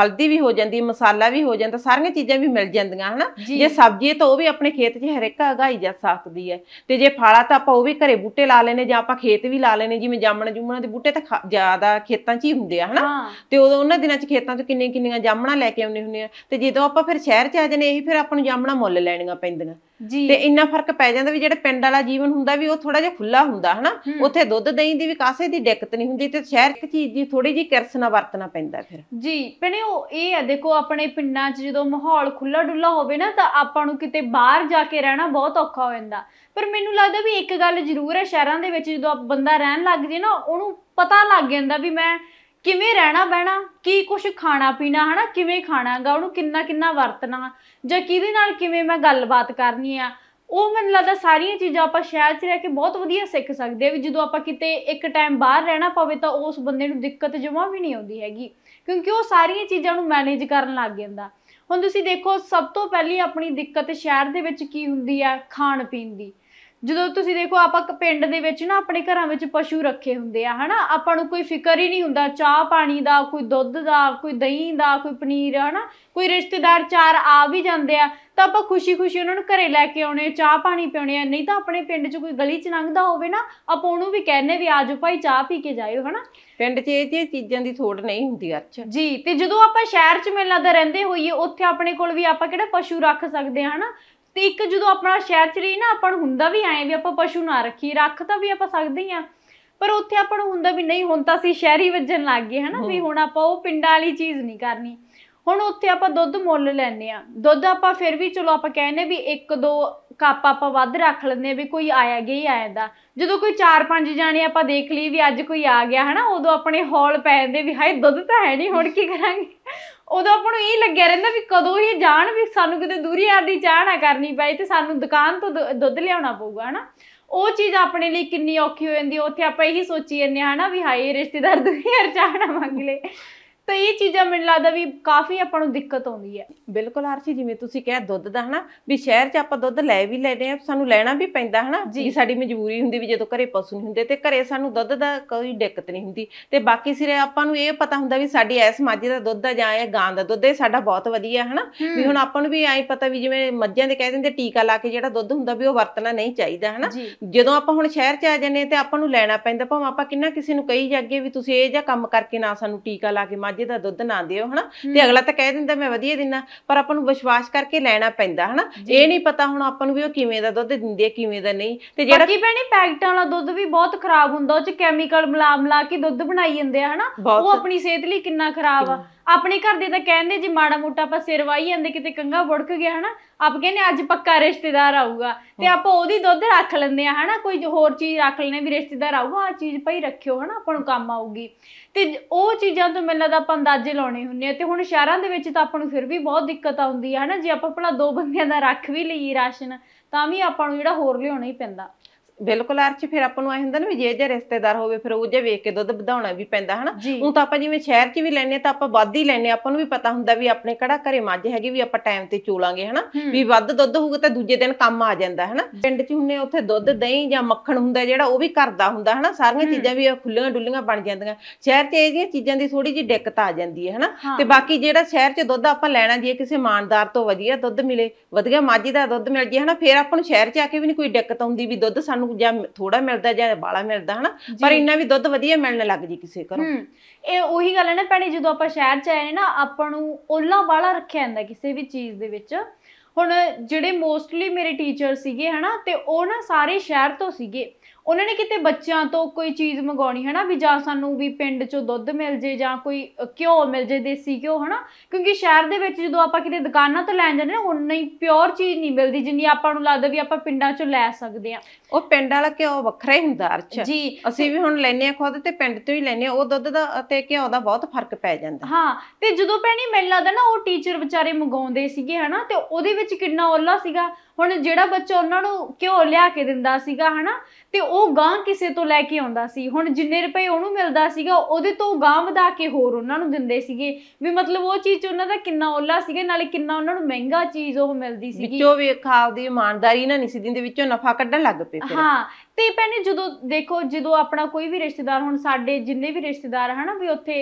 ਹਲਦੀ ਵੀ ਹੋ ਜਾਂਦੀ ਮਸਾਲਾ ਵੀ ਹੋ ਜਾਂਦਾ ਸਾਰੀਆਂ ਚੀਜ਼ਾਂ ਵੀ ਮਿਲ ਜਾਂਦੀਆਂ ਹਨਾ ਜੇ ਸਬਜ਼ੀ ਤਾਂ ਉਹ ਵੀ ਆਪਣੇ ਖੇਤ 'ਚ ਹਰੇਕ ਉਗਾਈ ਜਾ ਸਕਦੀ ਹੈ ਤੇ ਜੇ ਫਾਲਾ ਤਾਂ ਆਪਾਂ ਉਹ ਵੀ ਘਰੇ ਬੂਟੇ ਲਾ ਲੈਨੇ ਜਾਂ ਆਪਾਂ ਖੇਤ ਵੀ ਲਾ ਲੈਨੇ ਜਿਵੇਂ ਜਾਮਣ ਜੂਮਣਾ ਦੇ ਬੂਟੇ ਤਾਂ ਜ਼ਿਆਦਾ ਖੇਤਾਂ 'ਚ ਹੀ ਹੁੰਦੇ ਆ ਹਨਾ ਤੇ ਉਦੋਂ ਉਹਨਾਂ ਦਿਨਾਂ 'ਚ ਖੇਤਾਂ 'ਚ ਕਿੰਨੇ ਕਿੰਨੀਆਂ ਜਾਮਣਾ ਲੈ ਕੇ ਆਉਂਦੇ ਹੁੰਦੇ ਆ ਤੇ ਜਦੋਂ ਆਪਾਂ ਫਿਰ ਸ਼ਹਿਰ 'ਚ ਆ ਜਾਂਦੇ ਇਹ ਫਿਰ ਆਪਾਂ ਨੂੰ ਜਾਮਣਾ ਮੁੱਲ ਲੈਣੀਆਂ ਪੈਂਦੀਆਂ ਜੀ ਤੇ ਇੰਨਾ ਫਰਕ ਪੈ ਜਾਂਦਾ ਵੀ ਜਿਹੜੇ ਪਿੰਡ ਵਾਲਾ ਜੀਵਨ ਹੁੰਦਾ ਵੀ ਉਹ ਥੋੜਾ ਜਿਹਾ ਖੁੱਲਾ ਹੁੰਦਾ ਹਨਾ ਉੱਥੇ ਦੁੱਧ ਦਹੀਂ ਦੀ ਵੀ ਕਾਸੇ ਦੀ ਦਿੱਕਤ ਨਹੀਂ ਹੁੰਦੀ ਤੇ ਸ਼ਹਿਰ ਇੱਕ ਚੀਜ਼ ਦੀ ਥੋੜੀ ਜੀ ਕਿਰਸਨਾ ਵਰਤਣਾ ਪੈਂਦਾ ਫਿਰ ਜੀ ਪਿੰਨੇ ਉਹ ਇਹ ਆ ਦੇਖੋ ਆਪਣੇ ਪਿੰਡਾਂ 'ਚ ਜਦੋਂ ਮਾਹੌਲ ਖੁੱਲਾ ਡੁੱਲਾ ਹੋਵੇ ਨਾ ਤਾਂ ਆਪਾਂ ਨੂੰ ਕਿਤੇ ਬਾਹਰ ਜਾ ਕੇ ਰਹਿਣਾ ਬਹੁਤ ਔਖਾ ਹੋ ਜਾਂਦਾ ਪਰ ਮੈਨੂੰ ਲੱਗਦਾ ਵੀ ਇੱਕ ਗੱਲ ਜ਼ਰੂਰ ਹੈ ਸ਼ਹਿਰਾਂ ਦੇ ਵਿੱਚ ਜਦੋਂ ਬੰਦਾ ਰਹਿਣ ਲੱਗ ਜੇ ਨਾ ਉਹਨੂੰ ਪਤਾ ਲੱਗ ਜਾਂਦਾ ਵੀ ਮੈਂ ਕਿਵੇਂ ਰਹਿਣਾ ਬਹਿਣਾ ਕੀ ਕੁਝ ਖਾਣਾ ਪੀਣਾ ਹਨਾ ਕਿਵੇਂ ਖਾਣਾਗਾ ਉਹਨੂੰ ਕਿੰਨਾ ਕਿੰਨਾ ਵਰਤਣਾ ਜਾਂ ਕਿਹਦੇ ਨਾਲ ਕਿਵੇਂ ਮੈਂ ਗੱਲਬਾਤ ਕਰਨੀ ਆ ਉਹ ਮੈਨੂੰ ਲੱਗਦਾ ਸਾਰੀਆਂ ਚੀਜ਼ਾਂ ਆਪਾਂ ਸ਼ਹਿਰ 'ਚ ਰਹਿ ਕੇ ਬਹੁਤ ਵਧੀਆ ਸਿੱਖ ਸਕਦੇ ਆ ਵੀ ਜਦੋਂ ਆਪਾਂ ਕਿਤੇ ਇੱਕ ਟਾਈਮ ਬਾਹਰ ਰਹਿਣਾ ਪਵੇ ਤਾਂ ਉਸ ਬੰਦੇ ਨੂੰ ਦਿੱਕਤ ਜਮਾ ਵੀ ਨਹੀਂ ਆਉਂਦੀ ਹੈਗੀ ਕਿਉਂਕਿ ਉਹ ਸਾਰੀਆਂ ਚੀਜ਼ਾਂ ਨੂੰ ਮੈਨੇਜ ਕਰਨ ਲੱਗ ਜਾਂਦਾ ਹੁਣ ਤੁਸੀਂ ਦੇਖੋ ਸਭ ਤੋਂ ਪਹਿਲੀ ਆਪਣੀ ਦਿੱਕਤ ਸ਼ਹਿਰ ਦੇ ਵਿੱਚ ਕੀ ਹੁੰਦੀ ਆ ਖਾਣ ਪੀਣ ਦੀ ਜਦੋਂ ਤੁਸੀਂ ਦੇਖੋ ਆਪਾਂ ਪਿੰਡ ਦੇ ਵਿੱਚ ਨਾ ਆਪਣੇ ਘਰਾਂ ਵਿੱਚ ਪਸ਼ੂ ਰੱਖੇ ਹੁੰਦੇ ਆ ਹਨਾ ਆਪਾਂ ਨੂੰ ਕੋਈ ਫਿਕਰ ਹੀ ਨਹੀਂ ਹੁੰਦਾ ਚਾਹ ਪਾਣੀ ਦਾ ਕੋਈ ਦੁੱਧ ਦਾ ਕੋਈ ਦਹੀਂ ਦਾ ਕੋਈ ਪਨੀਰ ਹਨਾ ਕੋਈ ਰਿਸ਼ਤੇਦਾਰ ਚਾਰ ਆ ਵੀ ਜਾਂਦੇ ਆ ਤਾਂ ਆਪਾਂ ਖੁਸ਼ੀ-ਖੁਸ਼ੀ ਉਹਨਾਂ ਨੂੰ ਘਰੇ ਲੈ ਕੇ ਆਉਣੇ ਚਾਹ ਪਾਣੀ ਪਿਉਣੇ ਆ ਨਹੀਂ ਤਾਂ ਆਪਣੇ ਪਿੰਡ 'ਚ ਕੋਈ ਗਲੀ 'ਚ ਲੰਘਦਾ ਹੋਵੇ ਨਾ ਆਪਾਂ ਉਹਨੂੰ ਵੀ ਕਹਿੰਨੇ ਵੀ ਆਜੋ ਭਾਈ ਚਾਹ ਪੀ ਕੇ ਜਾਇਓ ਹਨਾ ਪਿੰਡ 'ਚ ਇਹ ਚੀਜ਼ਾਂ ਦੀ ਥੋੜ ਨਹੀਂ ਹੁੰਦੀ ਅੱਛਾ ਜੀ ਤੇ ਜਦੋਂ ਆਪਾਂ ਸ਼ਹਿਰ 'ਚ ਮਿਲਣਾ ਦਾ ਰਹਿੰਦੇ ਹੋਈਏ ਉੱਥੇ ਆਪਣੇ ਕੋਲ ਵੀ ਆਪਾਂ ਕਿਹੜਾ ਪਸ਼ੂ ਰੱਖ ਸਕਦੇ ਆ ਹਨਾ ਤੇ ਇੱਕ ਜਦੋਂ ਆਪਣਾ ਸ਼ਹਿਰ ਚ ਰਹੀ ਨਾ ਆਪਾਂ ਹੁੰਦਾ ਵੀ ਆਏ ਵੀ ਆਪਾਂ ਪਸ਼ੂ ਨਾ ਰੱਖੀ ਰੱਖ ਤਾਂ ਵੀ ਆਪਾਂ ਸਕਦੇ ਆ ਪਰ ਉੱਥੇ ਆਪਾਂ ਨੂੰ ਹੁੰਦਾ ਵੀ ਨਹੀਂ ਹੁਣ ਤਾਂ ਅਸੀਂ ਸ਼ਹਿਰੀ ਵੱਜਣ ਲੱਗ ਗਏ ਹਨਾ ਵੀ ਹੁਣ ਆਪਾਂ ਉਹ ਪਿੰਡਾਂ ਵਾਲੀ ਚੀਜ਼ ਨਹੀਂ ਕਰਨੀ ਹੁਣ ਉੱਥੇ ਆਪਾਂ ਦੁੱਧ ਮੁੱਲ ਲੈਨੇ ਆ ਦੁੱਧ ਆਪਾਂ ਫਿਰ ਵੀ ਚਲੋ ਆਪਾਂ ਕਹਿੰਨੇ ਵੀ ਇੱਕ ਦੋ ਕੱਪ ਆਪਾਂ ਵੱਧ ਰੱਖ ਲੈਂਦੇ ਆ ਵੀ ਕੋਈ ਆਇਆ ਗਿਆ ਹੀ ਆਇਆ ਜਦੋਂ ਕੋਈ ਚਾਰ ਪੰਜ ਜਾਣੇ ਆਪਾਂ ਦੇਖ ਲਈ ਵੀ ਅੱਜ ਕੋਈ ਆ ਗਿਆ ਹਨਾ ਉਦੋਂ ਆਪਣੇ ਹੌਲ ਪੈ ਜਾਂਦੇ ਵੀ ਹਾਏ ਦੁੱਧ ਤਾਂ ਹੈ ਨਹੀਂ ਹੁਣ ਕੀ ਕਰਾਂਗੇ ਉਦੋਂ ਆਪਾਂ ਨੂੰ ਇਹ ਲੱਗਿਆ ਰਹਿੰਦਾ ਵੀ ਕਦੋਂ ਇਹ ਜਾਣ ਵੀ ਸਾਨੂੰ ਕਿਤੇ ਦੂਰੀ ਆਦੀ ਚਾਹਣਾ ਕਰਨੀ ਪਏ ਤੇ ਸਾਨੂੰ ਦੁਕਾਨ ਤੋਂ ਦੁੱਧ ਲਿਆਉਣਾ ਪਊਗਾ ਹਨਾ ਉਹ ਚੀਜ਼ ਆਪਣੇ ਲਈ ਕਿੰਨੀ ਔਖੀ ਹੋ ਜਾਂਦੀ ਉੱਥੇ ਆਪਾਂ ਇਹੀ ਸੋਚੀ ਜਾਂਦੇ ਹਨਾ ਵੀ ਹਾਏ ਰਿਸ਼ਤੇਦਾਰ ਦੁਨੀਆ ਚਾਹਣਾ ਮੰਗ ਲੇ ਤਾਂ ਇਹ ਚੀਜ਼ਾਂ ਮੈਨੂੰ ਲੱਗਦਾ ਵੀ ਕਾਫੀ ਆਪਾਂ ਨੂੰ ਦਿੱਕਤ ਆਉਂਦੀ ਹੈ ਬਿਲਕੁਲ ਆਰਸ਼ੀ ਜਿਵੇਂ ਤੁਸੀਂ ਕਿਹਾ ਦੁੱਧ ਦਾ ਹਨਾ ਵੀ ਸ਼ਹਿਰ 'ਚ ਆਪਾਂ ਦੁੱਧ ਲੈ ਵੀ ਲੈਦੇ ਆ ਸਾਨੂੰ ਲੈਣਾ ਵੀ ਪੈਂਦਾ ਹਨਾ ਜੀ ਸਾਡੀ ਮਜਬੂਰੀ ਹੁੰਦੀ ਵੀ ਜਦੋਂ ਘਰੇ ਪਸ਼ੂ ਨਹੀਂ ਹੁੰਦੇ ਤੇ ਘਰੇ ਸਾਨੂੰ ਦੁੱਧ ਦਾ ਕੋਈ ਦਿੱਕਤ ਨਹੀਂ ਹੁੰਦੀ ਤੇ ਬਾਕੀ ਸਿਰੇ ਆਪਾਂ ਨੂੰ ਇਹ ਪਤਾ ਹੁੰਦਾ ਵੀ ਸਾਡੀ ਐਸ ਮਾਝੇ ਦਾ ਦੁੱਧ ਆ ਜਾਂ ਇਹ ਗਾਂ ਦਾ ਦੁੱਧ ਇਹ ਸਾਡਾ ਬਹੁਤ ਵਧੀਆ ਹਨਾ ਵੀ ਹੁਣ ਆਪਾਂ ਨੂੰ ਵੀ ਐਂ ਪਤਾ ਵੀ ਜਿਵੇਂ ਮੱਝਾਂ ਦੇ ਕਹਿ ਦਿੰਦੇ ਟੀਕਾ ਲਾ ਕੇ ਜਿਹੜਾ ਦੁੱਧ ਹੁੰਦਾ ਵੀ ਉਹ ਵਰਤਣਾ ਨਹੀਂ ਚਾਹੀਦਾ ਹਨਾ ਜਦੋਂ ਆਪਾਂ ਹੁਣ ਸ਼ਹਿਰ 'ਚ ਆ ਜਾਂਦੇ ਤੇ ਆਪਾਂ ਨੂੰ ਲੈਣਾ ਪੈਂਦਾ ਭਾਵੇਂ ਆਪਾਂ ਕਿੰਨਾ ਕਿਸੇ ਨੂੰ ਕਹੀ ਜਾਗੇ ਵੀ ਤੁਸੀਂ ਇਹ ਜਾਂ ਕੰਮ ਕਰਕੇ ਨਾ ਸਾਨੂੰ ਟੀਕਾ ਲਾ ਕੇ ਮੱਝ ਮੱਝ ਦਾ ਦੁੱਧ ਨਾ ਦਿਓ ਹਨਾ ਤੇ ਅਗਲਾ ਤਾਂ ਕਹਿ ਦਿੰਦਾ ਮੈਂ ਵਧੀਆ ਦਿੰਨਾ ਪਰ ਆਪਾਂ ਨੂੰ ਵਿਸ਼ਵਾਸ ਕਰਕੇ ਲੈਣਾ ਪੈਂਦਾ ਹਨਾ ਇਹ ਨਹੀਂ ਪਤਾ ਹੁਣ ਆਪਾਂ ਨੂੰ ਵੀ ਉਹ ਕਿਵੇਂ ਦਾ ਦੁੱਧ ਦਿੰਦੀ ਹੈ ਕਿਵੇਂ ਦਾ ਨਹੀਂ ਤੇ ਜਿਹੜਾ ਕੀ ਭੈਣੇ ਪੈਕਟਾਂ ਵਾਲਾ ਦੁੱਧ ਵੀ ਬਹੁਤ ਖਰਾਬ ਹੁੰਦਾ ਉਹ ਚ ਕੈਮੀਕਲ ਮਿਲਾ ਮਿਲਾ ਕੇ ਦੁੱਧ ਬਣਾਈ ਜਾਂਦੇ ਆ ਹਨਾ ਉਹ ਆਪਣੀ ਸਿਹਤ ਲਈ ਕਿੰਨਾ ਖਰਾਬ ਆ ਆਪਣੇ ਘਰ ਦੇ ਤਾਂ ਕਹਿੰਦੇ ਜੀ ਮਾੜਾ ਮੋਟਾ ਆਪਾਂ ਸਿਰ ਵਾਈ ਜਾਂਦੇ ਕਿਤੇ ਕੰਗਾ ਵੜਕ ਗਿਆ ਹਨਾ ਆਪ ਕਹਿੰਦੇ ਅੱਜ ਪੱਕਾ ਰਿਸ਼ਤੇਦਾਰ ਆਊਗਾ ਤੇ ਆਪਾਂ ਉਹਦੀ ਦੁੱਧ ਰੱਖ ਲੈਂਦੇ ਆ ਹਨਾ ਕੋਈ ਹੋਰ ਚੀਜ਼ ਰੱਖ ਲੈਣੇ ਵੀ ਰਿਸ਼ਤੇਦਾਰ ਆਊਗਾ ਆ ਚੀਜ਼ ਭਾਈ ਰੱਖਿਓ ਹਨਾ ਆਪਾਂ ਨੂੰ ਕੰਮ ਆਊਗੀ ਤੇ ਉਹ ਚੀਜ਼ਾਂ ਤੋਂ ਮੈਨੂੰ ਲੱਗਦਾ ਆਪਾਂ ਅੰਦਾਜ਼ੇ ਲਾਉਣੇ ਹੁੰਨੇ ਆ ਤੇ ਹੁਣ ਸ਼ਹਿਰਾਂ ਦੇ ਵਿੱਚ ਤਾਂ ਆਪਾਂ ਨੂੰ ਫਿਰ ਵੀ ਬਹੁਤ ਦਿੱਕਤ ਆਉਂਦੀ ਹੈ ਹਨਾ ਜੇ ਆਪਾਂ ਭਲਾ ਦੋ ਬੰਦਿਆਂ ਦਾ ਰੱਖ ਵੀ ਲਈਏ ਰਾਸ਼ਨ ਤਾਂ ਵੀ ਆਪਾਂ ਨੂੰ ਜਿਹੜਾ ਹੋਰ ਲਿਆਉਣਾ ਹੀ ਪੈਂਦਾ ਬਿਲਕੁਲ ਅਰਚ ਫਿਰ ਆਪਾਂ ਨੂੰ ਐ ਹੁੰਦਾ ਨਾ ਵੀ ਜੇ ਜੇ ਰਿਸ਼ਤੇਦਾਰ ਹੋਵੇ ਫਿਰ ਉਹ ਜੇ ਵੇਖ ਕੇ ਦੁੱਧ ਵਧਾਉਣਾ ਵੀ ਪੈਂਦਾ ਹਨਾ ਉਹ ਤਾਂ ਆਪਾਂ ਜਿਵੇਂ ਸ਼ਹਿਰ 'ਚ ਵੀ ਲੈਨੇ ਤਾਂ ਆਪਾਂ ਵੱਧ ਹੀ ਲੈਨੇ ਆਪਾਂ ਨੂੰ ਵੀ ਪਤਾ ਹੁੰਦਾ ਵੀ ਆਪਣੇ ਕਿਹੜਾ ਘਰੇ ਮੱਝ ਹੈਗੀ ਵੀ ਆਪਾਂ ਟਾਈਮ ਤੇ ਚੋਲਾਂਗੇ ਹਨਾ ਵੀ ਵੱਧ ਦੁੱਧ ਹੋਊਗਾ ਤਾਂ ਦੂਜੇ ਦਿਨ ਕੰਮ ਆ ਜਾਂਦਾ ਹਨਾ ਪਿੰਡ 'ਚ ਹੁੰਨੇ ਉੱਥੇ ਦੁੱਧ ਦਹੀਂ ਜਾਂ ਮੱਖਣ ਹੁੰਦਾ ਜਿਹੜਾ ਉਹ ਵੀ ਕਰਦਾ ਹੁੰਦਾ ਹਨਾ ਸਾਰੀਆਂ ਚੀਜ਼ਾਂ ਵੀ ਖੁੱਲੀਆਂ ਡੁੱਲੀਆਂ ਬਣ ਜਾਂਦੀਆਂ ਸ਼ਹਿਰ 'ਚ ਇਹ ਜੀਆਂ ਚੀਜ਼ਾਂ ਦੀ ਥੋੜੀ ਜਿਹੀ ਦਿੱਕਤ ਆ ਜਾਂਦੀ ਹੈ ਹਨਾ ਤੇ ਬਾਕੀ ਜਿਹੜਾ ਸ਼ਹਿਰ 'ਚ ਦੁੱਧ ਆਪਾਂ ਲੈਣਾ ਜੀ ਕਿਸੇ ਇਮਾਨਦਾਰ ਤੋਂ ਵਧੀਆ ਦੁੱਧ ਮਿਲੇ ਵਧੀਆ ਮਾਝੀ ਦਾ ਦੁੱਧ ਮਿਲ ਜੇ ਹਨਾ ਫਿਰ ਆਪਾਂ ਨੂੰ ਸ਼ਹਿਰ 'ਚ ਆ ਕੇ ਵੀ ਨਹੀਂ ਕੋਈ ਦਿੱਕਤ ਆਉਂਦੀ ਵੀ ਦੁੱਧ ਸਾਨੂੰ ਨੂੰ ਜਾਂ ਥੋੜਾ ਮਿਲਦਾ ਜਾਂ ਬਾਲਾ ਮਿਲਦਾ ਹਨਾ ਪਰ ਇੰਨਾ ਵੀ ਦੁੱਧ ਵਧੀਆ ਮਿਲਣ ਲੱਗ ਜੀ ਕਿਸੇ ਘਰੋਂ ਇਹ ਉਹੀ ਗੱਲ ਹੈ ਨਾ ਭੈਣੇ ਜਦੋਂ ਆਪਾਂ ਸ਼ਹਿਰ ਚ ਆਏ ਨਾ ਆਪਾਂ ਨੂੰ ਉਹਲਾ ਬਾਲਾ ਰੱਖਿਆ ਜਾਂਦਾ ਕਿਸੇ ਵੀ ਚੀਜ਼ ਦੇ ਵਿੱਚ ਹੁਣ ਜਿਹੜੇ ਮੋਸਟਲੀ ਮੇਰੇ ਟੀਚਰ ਸੀਗੇ ਹਨਾ ਤੇ ਉਹ ਨਾ ਸਾਰੇ ਸ਼ਹਿਰ ਤੋਂ ਸੀਗੇ ਉਹਨਾਂ ਨੇ ਕਿਤੇ ਬੱਚਿਆਂ ਤੋਂ ਕੋਈ ਚੀਜ਼ ਮੰਗਾਉਣੀ ਹੈ ਨਾ ਵੀ ਜਾਂ ਸਾਨੂੰ ਵੀ ਪਿੰਡ ਚੋਂ ਦੁੱਧ ਮਿਲ ਜੇ ਜਾਂ ਕੋਈ ਘਿਓ ਮਿਲ ਜੇ ਦੇਸੀ ਘਿਓ ਹਨਾ ਕਿਉਂਕਿ ਸ਼ਹਿਰ ਦੇ ਵਿੱਚ ਜਦੋਂ ਆਪਾਂ ਕਿਤੇ ਦੁਕਾਨਾਂ ਤੋਂ ਲੈਣ ਜਾਂਦੇ ਨੇ ਉਨਾਂ ਹੀ ਪਿਓਰ ਚੀਜ਼ ਨਹੀਂ ਮਿਲਦੀ ਜਿੰਨੀ ਆਪਾਂ ਨੂੰ ਲੱਗਦਾ ਵੀ ਆਪਾਂ ਪਿੰਡਾਂ ਚੋਂ ਲੈ ਸਕਦੇ ਆ ਉਹ ਪਿੰਡ ਵਾਲਾ ਘਿਓ ਵੱਖਰਾ ਹੀ ਹੁੰਦਾ ਅਰਚ ਜੀ ਅਸੀਂ ਵੀ ਹੁਣ ਲੈਨੇ ਆ ਖੁਦ ਤੇ ਪਿੰਡ ਤੋਂ ਹੀ ਲੈਨੇ ਆ ਉਹ ਦੁੱਧ ਦਾ ਤੇ ਘਿਓ ਦਾ ਬਹੁਤ ਫਰਕ ਪੈ ਜਾਂਦਾ ਹਾਂ ਤੇ ਜਦੋਂ ਪੈਣੀ ਮਿਲਦਾ ਨਾ ਉਹ ਟੀਚਰ ਵਿਚਾਰੇ ਮੰਗਾਉਂਦੇ ਸੀਗੇ ਹਨਾ ਤੇ ਉਹਦੇ ਵਿੱਚ ਕਿੰਨਾ ਔਲਾ ਸੀਗਾ ਹੁਣ ਜਿਹੜਾ ਬੱਚਾ ਉਹਨਾਂ ਨੂੰ ਘਿਓ ਲਿਆ ਕੇ ਦਿੰਦਾ ਸੀਗਾ ਹਨਾ ਤੇ ਉਹ ਗਾਂ ਕਿਸੇ ਤੋਂ ਲੈ ਕੇ ਆਉਂਦਾ ਸੀ ਹੁਣ ਜਿੰਨੇ ਰੁਪਏ ਉਹਨੂੰ ਮਿਲਦਾ ਸੀਗਾ ਉਹਦੇ ਤੋਂ ਗਾਂ ਵਧਾ ਕੇ ਹੋਰ ਉਹਨਾਂ ਨੂੰ ਦਿੰਦੇ ਸੀਗੇ ਵੀ ਮਤਲਬ ਉਹ ਚੀਜ਼ ਉਹਨਾਂ ਦਾ ਕਿੰਨਾ ਓਲਾ ਸੀਗਾ ਨਾਲੇ ਕਿੰਨਾ ਉਹਨਾਂ ਨੂੰ ਮਹਿੰਗਾ ਚੀਜ਼ ਉਹ ਮਿਲਦੀ ਸੀਗੀ ਵਿੱਚੋਂ ਵੀ ਖਾਲ ਦੀ ਇਮਾਨਦਾਰੀ ਨਾ ਨਹੀਂ ਸੀ ਦਿੰਦੇ ਵਿੱਚੋਂ ਨਫਾ ਕੱਢਣ ਲੱਗ ਪਏ ਫਿਰ ਹਾਂ ਤੇ ਭੈਣੇ ਜਦੋਂ ਦੇਖੋ ਜਦੋਂ ਆਪਣਾ ਕੋਈ ਵੀ ਰਿਸ਼ਤੇਦਾਰ ਹੁਣ ਸਾਡੇ ਜਿੰਨੇ ਵੀ ਰਿਸ਼ਤੇਦਾਰ ਹਨਾ ਵੀ ਉੱਥੇ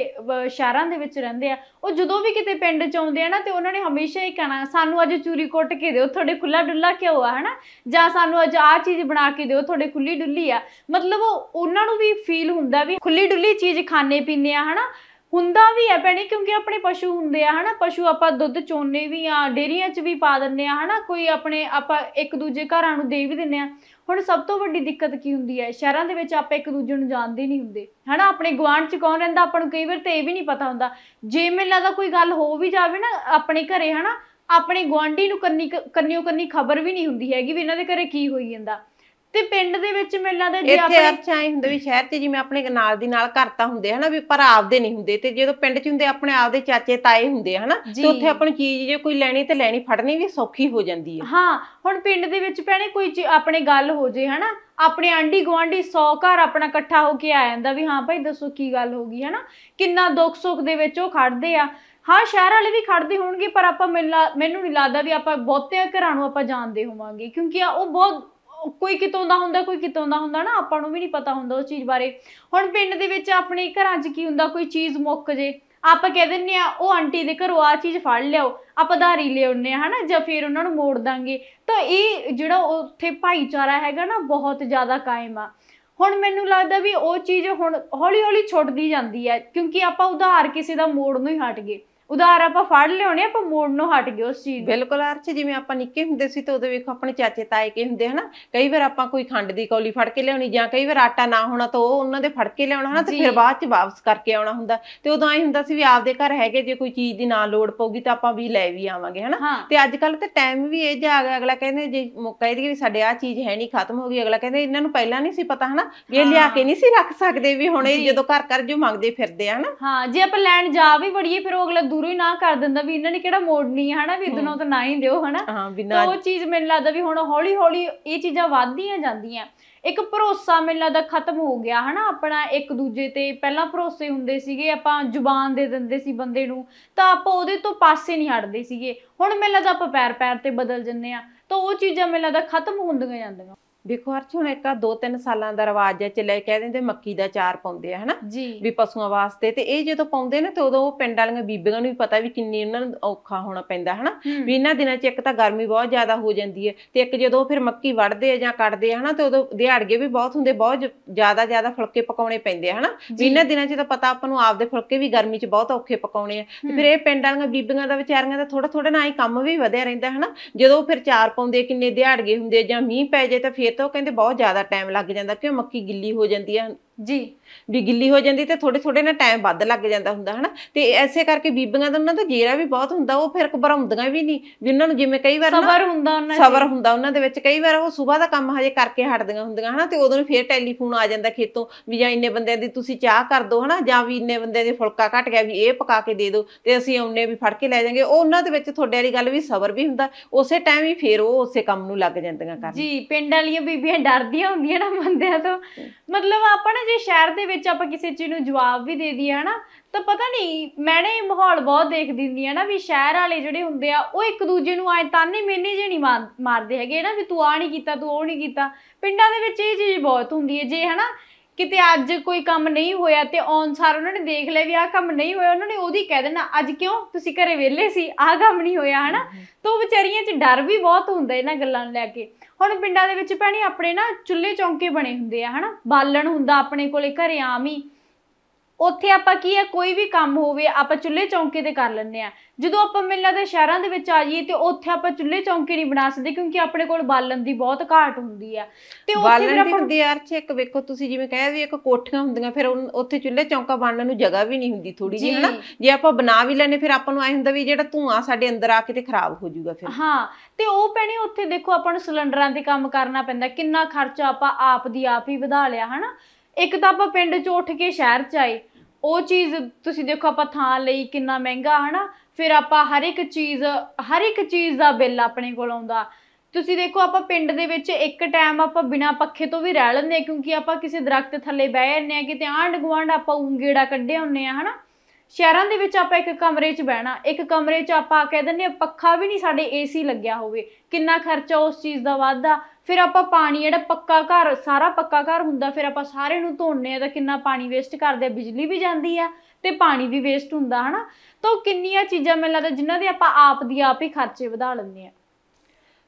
ਸ਼ਹਿਰਾਂ ਦੇ ਵਿੱਚ ਰਹਿੰਦੇ ਆ ਉਹ ਜਦੋਂ ਵੀ ਕਿਤੇ ਪਿੰਡ ਚ ਆਉਂਦੇ ਆ ਨਾ ਤੇ ਉਹਨਾਂ ਨੇ ਹਮੇਸ਼ਾ ਹੀ ਕਹਣਾ ਸਾਨੂੰ ਅੱਜ ਚੂਰੀ ਕੁੱਟ ਕੇ ਦਿਓ ਤੁਹਾਡੇ ਖੁੱਲਾ ਡੁੱਲਾ ਕਿਉਂ ਆ ਹਨਾ ਜਾਂ ਸਾਨੂੰ ਅੱਜ ਆਹ ਚੀਜ਼ ਬਣਾ ਕੇ ਦਿਓ ਤੁਹਾਡੇ ਖੁੱਲੀ ਡੁੱਲੀ ਆ ਮਤਲਬ ਉਹ ਉਹਨਾਂ ਨੂੰ ਵੀ ਫੀਲ ਹੁੰਦਾ ਵੀ ਖੁੱਲੀ ਡੁੱਲੀ ਚੀਜ਼ ਖਾਣੇ ਪੀਣੇ ਆ ਹਨਾ ਹੁੰਦਾ ਵੀ ਹੈ ਭੈਣੇ ਕਿਉਂਕਿ ਆਪਣੇ ਪਸ਼ੂ ਹੁੰਦੇ ਆ ਹਨਾ ਪਸ਼ੂ ਆਪਾਂ ਦੁੱਧ ਚੋਣੇ ਵੀ ਆ ਡੇਰੀਆਂ 'ਚ ਵੀ ਪਾ ਦਿੰਨੇ ਆ ਹਨਾ ਕੋਈ ਆਪਣੇ ਆਪਾਂ ਇੱਕ ਦੂਜੇ ਘਰਾਂ ਨੂੰ ਦੇ ਵੀ ਦਿੰਨੇ ਆ ਹੁਣ ਸਭ ਤੋਂ ਵੱਡੀ ਦਿੱਕਤ ਕੀ ਹੁੰਦੀ ਹੈ ਸ਼ਹਿਰਾਂ ਦੇ ਵਿੱਚ ਆਪਾਂ ਇੱਕ ਦੂਜੇ ਨੂੰ ਜਾਣਦੇ ਨਹੀਂ ਹੁੰਦੇ ਹਨਾ ਆਪਣੇ ਗਵਾਂਢ 'ਚ ਕੌਣ ਰਹਿੰਦਾ ਆਪਾਂ ਨੂੰ ਕਈ ਵਾਰ ਤੇ ਇਹ ਵੀ ਨਹੀਂ ਪਤਾ ਹੁੰਦਾ ਜੇ ਮੇਲਾ ਦਾ ਕੋਈ ਗੱਲ ਹੋ ਵੀ ਜਾਵੇ ਨਾ ਆਪਣੇ ਘਰੇ ਹਨਾ ਆਪਣੇ ਗਵਾਂਢੀ ਨੂੰ ਕੰਨੀ ਕੰਨਿਓ ਕੰਨੀ ਖਬਰ ਵੀ ਨਹੀਂ ਹੁੰਦੀ ਹੈਗੀ ਵੀ ਇਹਨਾਂ ਦੇ ਘਰੇ ਕੀ ਹੋਈ ਜਾਂਦਾ ਤੇ ਪਿੰਡ ਦੇ ਵਿੱਚ ਮੇਲਾ ਦੇ ਜੇ ਆਪਣੇ ਅੱਛਾ ਇਹ ਹੁੰਦਾ ਵੀ ਸ਼ਹਿਰ 'ਚ ਜਿਵੇਂ ਆਪਣੇ ਨਾਲ ਦੀ ਨਾਲ ਘਰ ਤਾਂ ਹੁੰਦੇ ਹਨਾ ਵੀ ਪਰ ਆਪਦੇ ਨਹੀਂ ਹੁੰਦੇ ਤੇ ਜਦੋਂ ਪਿੰਡ 'ਚ ਹੁੰਦੇ ਆਪਣੇ ਆਪਦੇ ਚਾਚੇ ਤਾਏ ਹੁੰਦੇ ਹਨਾ ਤੇ ਉੱਥੇ ਆਪਣੀ ਚੀਜ਼ ਜੇ ਕੋਈ ਲੈਣੀ ਤੇ ਲੈਣੀ ਫੜਨੀ ਵੀ ਸੌਖੀ ਹੋ ਜਾਂਦੀ ਹੈ ਹਾਂ ਹੁਣ ਪਿੰਡ ਦੇ ਵਿੱਚ ਭੈਣੇ ਕੋਈ ਆਪਣੇ ਗੱਲ ਹੋ ਜੇ ਹਨਾ ਆਪਣੇ ਆਂਡੀ ਗਵਾਂਡੀ 100 ਘਰ ਆਪਣਾ ਇਕੱਠਾ ਹੋ ਕੇ ਆ ਜਾਂਦਾ ਵੀ ਹਾਂ ਭਾਈ ਦੱਸੋ ਕੀ ਗੱਲ ਹੋ ਗਈ ਹਨਾ ਕਿੰਨਾ ਦੁੱਖ ਸੁੱਖ ਦੇ ਵਿੱਚ ਉਹ ਖੜਦੇ ਆ ਹਾਂ ਸ਼ਹਿਰ ਵਾਲੇ ਵੀ ਖੜਦੇ ਹੋਣਗੇ ਪਰ ਆਪਾਂ ਮੈਨੂੰ ਮੈਨੂੰ ਨਹੀਂ ਲੱਗਦਾ ਵੀ ਆਪਾਂ ਬਹੁਤੇ ਘਰਾਂ ਨੂੰ ਆਪਾਂ ਜਾਣਦੇ ਹੋਵਾਂਗੇ ਕਿਉਂਕਿ ਆ ਉਹ ਬਹੁਤ ਕੋਈ ਕਿਤੋਂ ਦਾ ਹੁੰਦਾ ਕੋਈ ਕਿਤੋਂ ਦਾ ਹੁੰਦਾ ਨਾ ਆਪਾਂ ਨੂੰ ਵੀ ਨਹੀਂ ਪਤਾ ਹੁੰਦਾ ਉਸ ਚੀਜ਼ ਬਾਰੇ ਹੁਣ ਪਿੰਡ ਦੇ ਵਿੱਚ ਆਪਣੇ ਘਰਾਂ 'ਚ ਕੀ ਹੁੰਦਾ ਕੋਈ ਚੀਜ਼ ਮੁੱਕ ਜੇ ਆਪਾਂ ਕਹਿ ਦਿੰਨੇ ਆ ਉਹ ਆਂਟੀ ਦੇ ਘਰੋਂ ਆ ਚੀਜ਼ ਫੜ ਲਿਓ ਆਪਾਂ ਧਾਰੀ ਲਿਆਉਨੇ ਆ ਹਨਾ ਜਾਂ ਫਿਰ ਉਹਨਾਂ ਨੂੰ ਮੋੜ ਦਾਂਗੇ ਤਾਂ ਇਹ ਜਿਹੜਾ ਉੱਥੇ ਭਾਈਚਾਰਾ ਹੈਗਾ ਨਾ ਬਹੁਤ ਜ਼ਿਆਦਾ ਕਾਇਮ ਆ ਹੁਣ ਮੈਨੂੰ ਲੱਗਦਾ ਵੀ ਉਹ ਚੀਜ਼ ਹੁਣ ਹੌਲੀ-ਹੌਲੀ ਛੁੱਟਦੀ ਜਾਂਦੀ ਹੈ ਕਿਉਂਕਿ ਆਪਾਂ ਉਧਾਰ ਕਿਸੇ ਦਾ ਮੋੜ ਨੂੰ ਹੀ ਹਟ ਗਏ ਉਧਾਰ ਆਪਾਂ ਫੜ ਲਿਓਨੇ ਆਪਾਂ ਮੋੜਨੋਂ ਹਟ ਗਏ ਉਸ ਚੀਜ਼ ਬਿਲਕੁਲ ਅਰਚ ਜਿਵੇਂ ਆਪਾਂ ਨਿੱਕੇ ਹੁੰਦੇ ਸੀ ਤਾਂ ਉਦੋਂ ਵੇਖੋ ਆਪਣੇ ਚਾਚੇ ਤਾਏ ਕੇ ਹੁੰਦੇ ਹਨਾ ਕਈ ਵਾਰ ਆਪਾਂ ਕੋਈ ਖੰਡ ਦੀ ਕੌਲੀ ਫੜ ਕੇ ਲਿਆਉਣੀ ਜਾਂ ਕਈ ਵਾਰ ਆਟਾ ਨਾ ਹੋਣਾ ਤਾਂ ਉਹ ਉਹਨਾਂ ਦੇ ਫੜ ਕੇ ਲਿਆਉਣਾ ਹਨਾ ਤੇ ਫਿਰ ਬਾਅਦ ਚ ਵਾਪਸ ਕਰਕੇ ਆਉਣਾ ਹੁੰਦਾ ਤੇ ਉਦੋਂ ਐ ਹੁੰਦਾ ਸੀ ਵੀ ਆਪਦੇ ਘਰ ਹੈਗੇ ਜੇ ਕੋਈ ਚੀਜ਼ ਦੀ ਨਾ ਲੋੜ ਪਊਗੀ ਤਾਂ ਆਪਾਂ ਵੀ ਲੈ ਵੀ ਆਵਾਂਗੇ ਹਨਾ ਤੇ ਅੱਜ ਕੱਲ ਤੇ ਟਾਈਮ ਵੀ ਇਹ ਜਾ ਗਿਆ ਅਗਲਾ ਕਹਿੰਦੇ ਜੇ ਮੌਕਾ ਕਹਿ ਦਈਏ ਵੀ ਸਾਡੇ ਆ ਚੀਜ਼ ਹੈ ਨਹੀਂ ਖਤਮ ਹੋ ਗਈ ਅਗਲਾ ਕਹਿੰਦੇ ਇਹਨਾਂ ਨੂੰ ਪਹਿਲਾਂ ਨਹੀਂ ਸੀ ਪਤਾ ਹਨਾ ਇਹ ਲਿਆ ਕੇ ਨਹੀਂ ਸੀ ਰੱਖ ਸਕਦੇ ਵੀ ਹੁਣ ਇਹ ਜਦੋਂ ਘਰ ਘਰ ਜੋ ਮੰਗਦੇ ਫਿਰਦੇ ਆ ਹਨਾ ਹਾਂ ਜੇ ਆਪਾਂ ਲੈਣ ਜਾ ਵੀ ਬੜੀਏ ਫਿਰ ਉਹ ਅਗਲਾ ਦੂਰ ਸ਼ੁਰੂ ਹੀ ਨਾ ਕਰ ਦਿੰਦਾ ਵੀ ਇਹਨਾਂ ਨੇ ਕਿਹੜਾ ਮੋੜਨੀ ਹੈ ਹਨਾ ਵੀ ਇਦਨੋਂ ਤਾਂ ਨਾ ਹੀ ਦਿਓ ਹਨਾ ਤਾਂ ਉਹ ਚੀਜ਼ ਮੈਨੂੰ ਲੱਗਦਾ ਵੀ ਹੁਣ ਹੌਲੀ ਹੌਲੀ ਇਹ ਚੀਜ਼ਾਂ ਵੱਧਦੀਆਂ ਜਾਂਦੀਆਂ ਇੱਕ ਭਰੋਸਾ ਮੈਨੂੰ ਲੱਗਦਾ ਖਤਮ ਹੋ ਗਿਆ ਹਨਾ ਆਪਣਾ ਇੱਕ ਦੂਜੇ ਤੇ ਪਹਿਲਾਂ ਭਰੋਸੇ ਹੁੰਦੇ ਸੀਗੇ ਆਪਾਂ ਜ਼ੁਬਾਨ ਦੇ ਦਿੰਦੇ ਸੀ ਬੰਦੇ ਨੂੰ ਤਾਂ ਆਪਾਂ ਉਹਦੇ ਤੋਂ ਪਾਸੇ ਨਹੀਂ ਹਟਦੇ ਸੀਗੇ ਹੁਣ ਮੈਨੂੰ ਲੱਗਦਾ ਆਪਾਂ ਪੈਰ ਪੈਰ ਤੇ ਬਦਲ ਜੰਨੇ ਆ ਤਾਂ ਉਹ ਚੀਜ਼ਾਂ ਮੈਨੂੰ ਲੱਗਦਾ ਖਤਮ ਹੁੰਦੀਆਂ ਜਾਂਦੀਆਂ ਦੇਖੋ ਅਰਥ ਹੁਣ ਇੱਕ ਆ 2-3 ਸਾਲਾਂ ਦਾ ਰਿਵਾਜ ਹੈ ਚਲੇ ਕਹਿ ਦਿੰਦੇ ਮੱਕੀ ਦਾ ਚਾਰ ਪਾਉਂਦੇ ਆ ਹਨਾ ਵੀ ਪਸ਼ੂਆਂ ਵਾਸਤੇ ਤੇ ਇਹ ਜਦੋਂ ਪਾਉਂਦੇ ਨੇ ਤੇ ਉਦੋਂ ਉਹ ਪਿੰਡ ਵਾਲੀਆਂ ਬੀਬੀਆਂ ਨੂੰ ਵੀ ਪਤਾ ਵੀ ਕਿੰਨੀ ਉਹਨਾਂ ਨੂੰ ਔਖਾ ਹੋਣਾ ਪੈਂਦਾ ਹਨਾ ਵੀ ਇਹਨਾਂ ਦਿਨਾਂ 'ਚ ਇੱਕ ਤਾਂ ਗਰਮੀ ਬਹੁਤ ਜ਼ਿਆਦਾ ਹੋ ਜਾਂਦੀ ਹੈ ਤੇ ਇੱਕ ਜਦੋਂ ਫਿਰ ਮੱਕੀ ਵੜਦੇ ਆ ਜਾਂ ਕੱਟਦੇ ਆ ਹਨਾ ਤੇ ਉਦੋਂ ਦਿਹਾੜਗੇ ਵੀ ਬਹੁਤ ਹੁੰਦੇ ਬਹੁਤ ਜ਼ਿਆਦਾ ਜ਼ਿਆਦਾ ਫੁਲਕੇ ਪਕਾਉਣੇ ਪੈਂਦੇ ਆ ਹਨਾ ਵੀ ਇਹਨਾਂ ਦਿਨਾਂ 'ਚ ਤਾਂ ਪਤਾ ਆਪਾਂ ਨੂੰ ਆਪਦੇ ਫੁਲਕੇ ਵੀ ਗਰਮੀ 'ਚ ਬਹੁਤ ਔਖੇ ਪਕਾਉਣੇ ਆ ਤੇ ਫਿਰ ਇਹ ਪਿੰਡ ਵਾਲੀਆਂ ਬੀਬੀਆਂ ਦਾ ਵਿਚਾਰੀਆਂ ਦਾ ਥੋੜਾ ਥੋੜਾ ਨਾ ਹੀ ਕੰਮ ਵੀ ਵਧਿਆ ਰਹਿੰਦਾ ਹਨਾ ਜਦੋਂ ਫਿਰ ਚਾਰ ਪਾਉਂਦੇ ਕਿੰਨੇ ਦਿਹਾੜਗੇ ਹੁੰਦੇ ਜਾਂ ਮੀਂਹ ਪੈ ਜੇ ਤਾਂ ਫਿਰ ਤਾਂ ਉਹ ਕਹਿੰਦੇ ਬਹੁਤ ਜ਼ਿਆਦਾ ਟਾਈਮ ਲੱਗ ਜਾਂਦਾ ਕਿਉਂ ਮੱਕੀ ਗਿੱਲੀ ਹੋ ਜਾਂਦੀ ਆ ਜੀ ਵੀ ਗਿੱਲੀ ਹੋ ਜਾਂਦੀ ਤੇ ਥੋੜੇ ਥੋੜੇ ਨਾਲ ਟਾਈਮ ਵੱਧ ਲੱਗ ਜਾਂਦਾ ਹੁੰਦਾ ਹਨਾ ਤੇ ਐਸੇ ਕਰਕੇ ਬੀਬੀਆਂ ਦਾ ਉਹਨਾਂ ਦਾ ਜੇਰਾ ਵੀ ਬਹੁਤ ਹੁੰਦਾ ਉਹ ਫਿਰ ਘਬਰਾਉਂਦੀਆਂ ਵੀ ਨਹੀਂ ਵੀ ਉਹਨਾਂ ਨੂੰ ਜਿਵੇਂ ਕਈ ਵਾਰ ਸਬਰ ਹੁੰਦਾ ਉਹਨਾਂ ਦੇ ਸਬਰ ਹੁੰਦਾ ਉਹਨਾਂ ਦੇ ਵਿੱਚ ਕਈ ਵਾਰ ਉਹ ਸਵੇਰ ਦਾ ਕੰਮ ਹਜੇ ਕਰਕੇ ਹਟਦੀਆਂ ਹੁੰਦੀਆਂ ਹਨਾ ਤੇ ਉਦੋਂ ਨੂੰ ਫਿਰ ਟੈਲੀਫੋਨ ਆ ਜਾਂਦਾ ਖੇਤੋਂ ਵੀ ਜਾਂ ਇੰਨੇ ਬੰਦਿਆਂ ਦੀ ਤੁਸੀਂ ਚਾਹ ਕਰ ਦਿਓ ਹਨਾ ਜਾਂ ਵੀ ਇੰਨੇ ਬੰਦਿਆਂ ਦੇ ਫੁਲਕਾ ਘਟ ਗਿਆ ਵੀ ਇਹ ਪਕਾ ਕੇ ਦੇ ਦਿਓ ਤੇ ਅਸੀਂ ਆਉਣੇ ਵੀ ਫੜ ਕੇ ਲੈ ਜਾਾਂਗੇ ਉਹ ਉਹਨਾਂ ਦੇ ਵਿੱਚ ਤੁਹਾਡੇ ਵਾਲੀ ਗੱਲ ਵੀ ਸਬਰ ਵੀ ਹੁੰਦਾ ਉਸੇ ਟਾਈਮ ਹੀ ਫਿਰ ਉਹ ਉਸੇ ਕੰਮ ਨੂੰ ਲੱਗ ਜਾਂਦੀਆਂ ਕਰਨ ਜੀ ਪਿੰਡ ਵਾਲੀਆਂ ਬੀਬੀਆਂ ਡਰਦੀਆਂ ਹੁੰਦੀਆਂ ਨਾ ਬੰਦਿਆਂ ਤੋਂ ਮਤਲਬ ਆਪਾਂ ਨਾ ਜੇ ਸ਼ਹਿਰ ਦੇ ਵਿੱਚ ਆਪਾਂ ਕਿਸੇ ਚੀਜ਼ ਨੂੰ ਜਵਾਬ ਵੀ ਦੇ ਦਈਏ ਹਨਾ ਤਾਂ ਪਤਾ ਨਹੀਂ ਮੈਨੇ ਇਹ ਮਾਹੌਲ ਬਹੁਤ ਦੇਖਦੀ ਹੁੰਦੀ ਆ ਨਾ ਵੀ ਸ਼ਹਿਰ ਵਾਲੇ ਜਿਹੜੇ ਹੁੰਦੇ ਆ ਉਹ ਇੱਕ ਦੂਜੇ ਨੂੰ ਆਏ ਤਾਨੇ ਮੇਨੇ ਜੇ ਨਹੀਂ ਮਾਰਦੇ ਹੈਗੇ ਨਾ ਵੀ ਤੂੰ ਆ ਨਹੀਂ ਕੀਤਾ ਤੂੰ ਉਹ ਨਹੀਂ ਕੀਤਾ ਪਿੰਡਾਂ ਦੇ ਵਿੱਚ ਇਹ ਚੀਜ਼ ਬਹੁਤ ਹੁੰਦੀ ਹੈ ਜੇ ਹਨਾ ਕਿਤੇ ਅੱਜ ਕੋਈ ਕੰਮ ਨਹੀਂ ਹੋਇਆ ਤੇ ਔਨਸਾਰ ਉਹਨਾਂ ਨੇ ਦੇਖ ਲਿਆ ਵੀ ਆਹ ਕੰਮ ਨਹੀਂ ਹੋਇਆ ਉਹਨਾਂ ਨੇ ਉਹਦੀ ਕਹਿ ਦੇਣਾ ਅੱਜ ਕਿਉਂ ਤੁਸੀਂ ਘਰੇ ਵਿਹਲੇ ਸੀ ਆਹ ਕੰਮ ਨਹੀਂ ਹੋਇਆ ਹਨਾ ਤੋਂ ਵਿਚਾਰੀਆਂ 'ਚ ਡਰ ਵੀ ਬਹੁਤ ਹੁੰਦਾ ਇਹਨਾਂ ਗੱਲਾਂ ਨੂੰ ਲੈ ਕੇ ਹੁਣ ਪਿੰਡਾਂ ਦੇ ਵਿੱਚ ਭੈਣੇ ਆਪਣੇ ਨਾ ਚੁੱਲ੍ਹੇ ਚੌਂਕੇ ਬਣੇ ਹੁੰਦੇ ਆ ਹਨਾ ਬਾਲਣ ਹੁੰਦਾ ਆਪਣੇ ਕੋਲੇ ਘਰੇ ਆਮ ਹੀ ਉੱਥੇ ਆਪਾਂ ਕੀ ਹੈ ਕੋਈ ਵੀ ਕੰਮ ਹੋਵੇ ਆਪਾਂ ਚੁੱਲ੍ਹੇ ਚੌਂਕੇ ਤੇ ਕਰ ਲੈਂਦੇ ਆ ਜਦੋਂ ਆਪਾਂ ਮਿਲਣਾ ਦੇ ਸ਼ਹਿਰਾਂ ਦੇ ਵਿੱਚ ਆ ਜਾਈਏ ਤੇ ਉੱਥੇ ਆਪਾਂ ਚੁੱਲ੍ਹੇ ਚੌਂਕੇ ਨਹੀਂ ਬਣਾ ਸਕਦੇ ਕਿਉਂਕਿ ਆਪਣੇ ਕੋਲ ਬਾਲਣ ਦੀ ਬਹੁਤ ਘਾਟ ਹੁੰਦੀ ਆ ਤੇ ਉੱਥੇ ਫਿਰ ਆਪਾਂ ਦੇ ਅਰਥ ਇੱਕ ਵੇਖੋ ਤੁਸੀਂ ਜਿਵੇਂ ਕਹਿ ਰਹੇ ਵੀ ਇੱਕ ਕੋਠੀਆਂ ਹੁੰਦੀਆਂ ਫਿਰ ਉੱਥੇ ਚੁੱਲ੍ਹੇ ਚੌਂਕਾ ਬਣਨ ਨੂੰ ਜਗ੍ਹਾ ਵੀ ਨਹੀਂ ਹੁੰਦੀ ਥੋੜੀ ਜਿਹੀ ਹਨਾ ਜੇ ਆਪਾਂ ਬਣਾ ਵੀ ਲੈਨੇ ਫਿਰ ਆਪਾਂ ਨੂੰ ਐ ਹੁੰਦਾ ਵੀ ਜਿਹੜਾ ਧੂਆਂ ਸਾਡੇ ਅੰਦਰ ਆ ਕੇ ਤੇ ਖਰਾਬ ਹੋ ਜਾਊਗਾ ਫਿਰ ਹਾਂ ਤੇ ਉਹ ਪੈਣੀ ਉੱਥੇ ਦੇਖੋ ਆਪਾਂ ਨੂੰ ਸਿਲੰਡਰਾਂ ਤੇ ਕੰਮ ਕਰਨਾ ਪੈਂਦਾ ਕਿੰਨਾ ਖਰਚਾ ਆਪਾਂ ਆਪ ਦੀ ਆਪ ਹੀ ਵਧਾ ਲਿਆ ਹਨਾ ਇੱਕ ਤਾਂ ਆਪਾਂ ਪਿੰਡ ਚ ਉੱਠ ਕੇ ਸ਼ਹਿਰ ਚ ਆਏ ਉਹ ਚੀਜ਼ ਤੁਸੀਂ ਦੇਖੋ ਆਪਾਂ ਥਾਂ ਲਈ ਕਿੰਨਾ ਮਹਿੰਗਾ ਹਨਾ ਫਿਰ ਆਪਾਂ ਹਰ ਇੱਕ ਚੀਜ਼ ਹਰ ਇੱਕ ਚੀਜ਼ ਦਾ ਬਿੱਲ ਆਪਣੇ ਕੋਲ ਆਉਂਦਾ ਤੁਸੀਂ ਦੇਖੋ ਆਪਾਂ ਪਿੰਡ ਦੇ ਵਿੱਚ ਇੱਕ ਟਾਈਮ ਆਪਾਂ ਬਿਨਾ ਪੱਖੇ ਤੋਂ ਵੀ ਰਹਿ ਲੈਂਦੇ ਆ ਕਿਉਂਕਿ ਆਪਾਂ ਕਿਸੇ ਦਰਖਤ ਥੱਲੇ ਬਹਿ ਜਾਂਦੇ ਆ ਕਿਤੇ ਆਂਡ ਗੁਆਂਢ ਆਪਾਂ ਉਂਗੇੜਾ ਕੱਢੇ ਹੁੰਨੇ ਆ ਹਨਾ ਸ਼ਹਿਰਾਂ ਦੇ ਵਿੱਚ ਆਪਾਂ ਇੱਕ ਕਮਰੇ 'ਚ ਬਹਿਣਾ ਇੱਕ ਕਮਰੇ 'ਚ ਆਪਾਂ ਕਹਿ ਦਿੰਨੇ ਆ ਪੱਖਾ ਵੀ ਨਹੀਂ ਸਾਡੇ ਏਸੀ ਲੱਗਿਆ ਹੋਵੇ ਕਿੰਨਾ ਖਰਚਾ ਉਸ ਚੀਜ਼ ਦਾ ਵਾਧਾ ਫਿਰ ਆਪਾਂ ਪਾਣੀ ਜਿਹੜਾ ਪੱਕਾ ਘਰ ਸਾਰਾ ਪੱਕਾ ਘਰ ਹੁੰਦਾ ਫਿਰ ਆਪਾਂ ਸਾਰੇ ਨੂੰ ਧੋਣੇ ਆ ਤਾਂ ਕਿੰਨਾ ਪਾਣੀ ਵੇਸਟ ਕਰਦੇ ਆ ਬਿਜਲੀ ਵੀ ਜਾਂਦੀ ਆ ਤੇ ਪਾਣੀ ਵੀ ਵੇਸਟ ਹੁੰਦਾ ਹਨਾ ਤਾਂ ਕਿੰਨੀਆਂ ਚੀਜ਼ਾਂ ਮੈਨੂੰ ਲੱਗਦਾ ਜਿਨ੍ਹਾਂ ਦੇ ਆਪਾਂ ਆਪ ਦੀ ਆਪ ਹੀ ਖਰਚੇ ਵਧਾ ਲੈਂਦੇ ਆ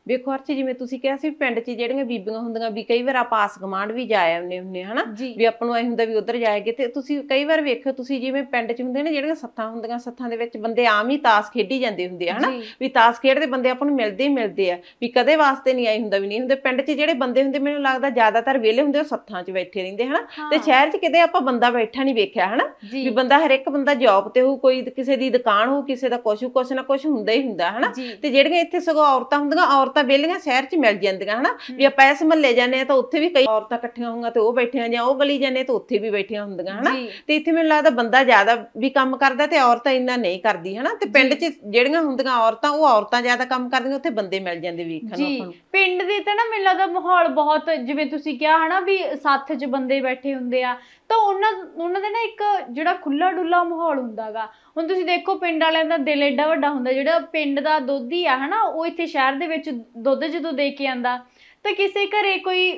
ਵੇਖੋ ਹਰਚ ਜਿਵੇਂ ਤੁਸੀਂ ਕਿਹਾ ਸੀ ਪਿੰਡ 'ਚ ਜਿਹੜੀਆਂ ਬੀਬੀਆਂ ਹੁੰਦੀਆਂ ਵੀ ਕਈ ਵਾਰ ਆਪਾਸ ਆਸ ਗਮਾਂਡ ਵੀ ਜਾਇਆ ਹੁੰਦੇ ਹੁੰਦੇ ਹਨਾ ਵੀ ਆਪਾਂ ਨੂੰ ਐ ਹੁੰਦਾ ਵੀ ਉਧਰ ਜਾਏਗੇ ਤੇ ਤੁਸੀਂ ਕਈ ਵਾਰ ਵੇਖਿਆ ਤੁਸੀਂ ਜਿਵੇਂ ਪਿੰਡ 'ਚ ਹੁੰਦੇ ਨੇ ਜਿਹੜੀਆਂ ਸੱਥਾਂ ਹੁੰਦੀਆਂ ਸੱਥਾਂ ਦੇ ਵਿੱਚ ਬੰਦੇ ਆਮ ਹੀ ਤਾਸ ਖੇਡੀ ਜਾਂਦੇ ਹੁੰਦੇ ਆ ਹਨਾ ਵੀ ਤਾਸ ਖੇਡਦੇ ਬੰਦੇ ਆਪਾਂ ਨੂੰ ਮਿਲਦੇ ਹੀ ਮਿਲਦੇ ਆ ਵੀ ਕਦੇ ਵਾਸਤੇ ਨਹੀਂ ਆਈ ਹੁੰਦਾ ਵੀ ਨਹੀਂ ਹੁੰਦੇ ਪਿੰਡ 'ਚ ਜਿਹੜੇ ਬੰਦੇ ਹੁੰਦੇ ਮੈਨੂੰ ਲੱਗਦਾ ਜ਼ਿਆਦਾਤਰ ਵਿਹਲੇ ਹੁੰਦੇ ਉਹ ਸੱਥਾਂ 'ਚ ਬੈਠੇ ਰਹਿੰਦੇ ਹਨਾ ਤੇ ਸ਼ਹਿਰ 'ਚ ਕਿਤੇ ਆਪਾਂ ਬੰਦਾ ਬੈਠਾ ਨਹੀਂ ਵੇਖਿਆ ਹਨਾ ਵੀ ਬੰਦਾ ਹਰ ਇੱਕ ਬੰਦਾ ਜੌਬ ਤੇ ਹੋਊ ਕੋਈ ਕਿਸੇ ਦੀ ਦੁਕਾਨ ਹੋਊ ਕਿਸੇ ਦਾ ਕੁਝ ਕੁਝ ਨਾ ਕੁਝ ਹੁੰਦਾ ਹੀ ਹੁੰਦਾ ਹਨਾ ਤੇ ਜਿਹੜੀਆਂ ਇੱਥੇ ਸਗੋਂ ਔਰਤਾਂ ਹੁੰਦੀਆਂ ਔਰਤ ਔਰਤਾਂ ਵੇਲੀਆਂ ਸ਼ਹਿਰ 'ਚ ਮਿਲ ਜਾਂਦੀਆਂ ਹਨਾ ਵੀ ਆਪਾਂ ਇਸ ਮੱਲੇ ਜਾਂਦੇ ਆ ਤਾਂ ਉੱਥੇ ਵੀ ਕਈ ਔਰਤਾਂ ਇਕੱਠੀਆਂ ਹੋਊਗਾ ਤੇ ਉਹ ਬੈਠੀਆਂ ਜਾਂ ਉਹ ਗਲੀ ਜਾਂਦੇ ਤਾਂ ਉੱਥੇ ਵੀ ਬੈਠੀਆਂ ਹੁੰਦੀਆਂ ਹਨਾ ਤੇ ਇੱਥੇ ਮੈਨੂੰ ਲੱਗਦਾ ਬੰਦਾ ਜ਼ਿਆਦਾ ਵੀ ਕੰਮ ਕਰਦਾ ਤੇ ਔਰਤਾਂ ਇੰਨਾ ਨਹੀਂ ਕਰਦੀ ਹਨਾ ਤੇ ਪਿੰਡ 'ਚ ਜਿਹੜੀਆਂ ਹੁੰਦੀਆਂ ਔਰਤਾਂ ਉਹ ਔਰਤਾਂ ਜ਼ਿਆਦਾ ਕੰਮ ਕਰਦੀਆਂ ਉੱਥੇ ਬੰਦੇ ਮਿਲ ਜਾਂਦੇ ਵੇਖਣ ਨੂੰ ਪਿੰਡ ਦੇ ਤਾਂ ਨਾ ਮੈਨੂੰ ਲੱਗਦਾ ਮਾਹੌਲ ਬਹੁਤ ਜਿਵੇਂ ਤੁਸੀਂ ਕਿਹਾ ਹਨਾ ਵੀ ਸਾਥ 'ਚ ਬੰਦੇ ਬੈਠੇ ਹੁੰਦੇ ਆ ਤਾਂ ਉਹਨਾਂ ਉਹਨਾਂ ਦੇ ਨਾ ਇੱਕ ਜਿਹੜਾ ਖੁੱਲਾ ਡੁੱਲਾ ਮਾਹੌਲ ਹੁੰਦਾਗਾ ਹੁਣ ਤੁਸੀਂ ਦੇਖੋ ਪਿੰਡ ਵਾਲਿਆਂ ਦਾ ਦਿਲ ਐਡਾ ਵੱਡਾ ਹੁੰਦਾ ਜਿਹੜਾ ਪਿੰਡ ਦਾ ਦੋਧੀ ਆ ਹਨਾ ਉਹ ਇੱਥੇ ਸ਼ਹਿਰ ਦੇ ਵਿੱਚ ਦੁੱਧ ਜਦੋਂ ਦੇ ਕੇ ਆਂਦਾ ਤਾਂ ਕਿਸੇ ਘਰੇ ਕੋਈ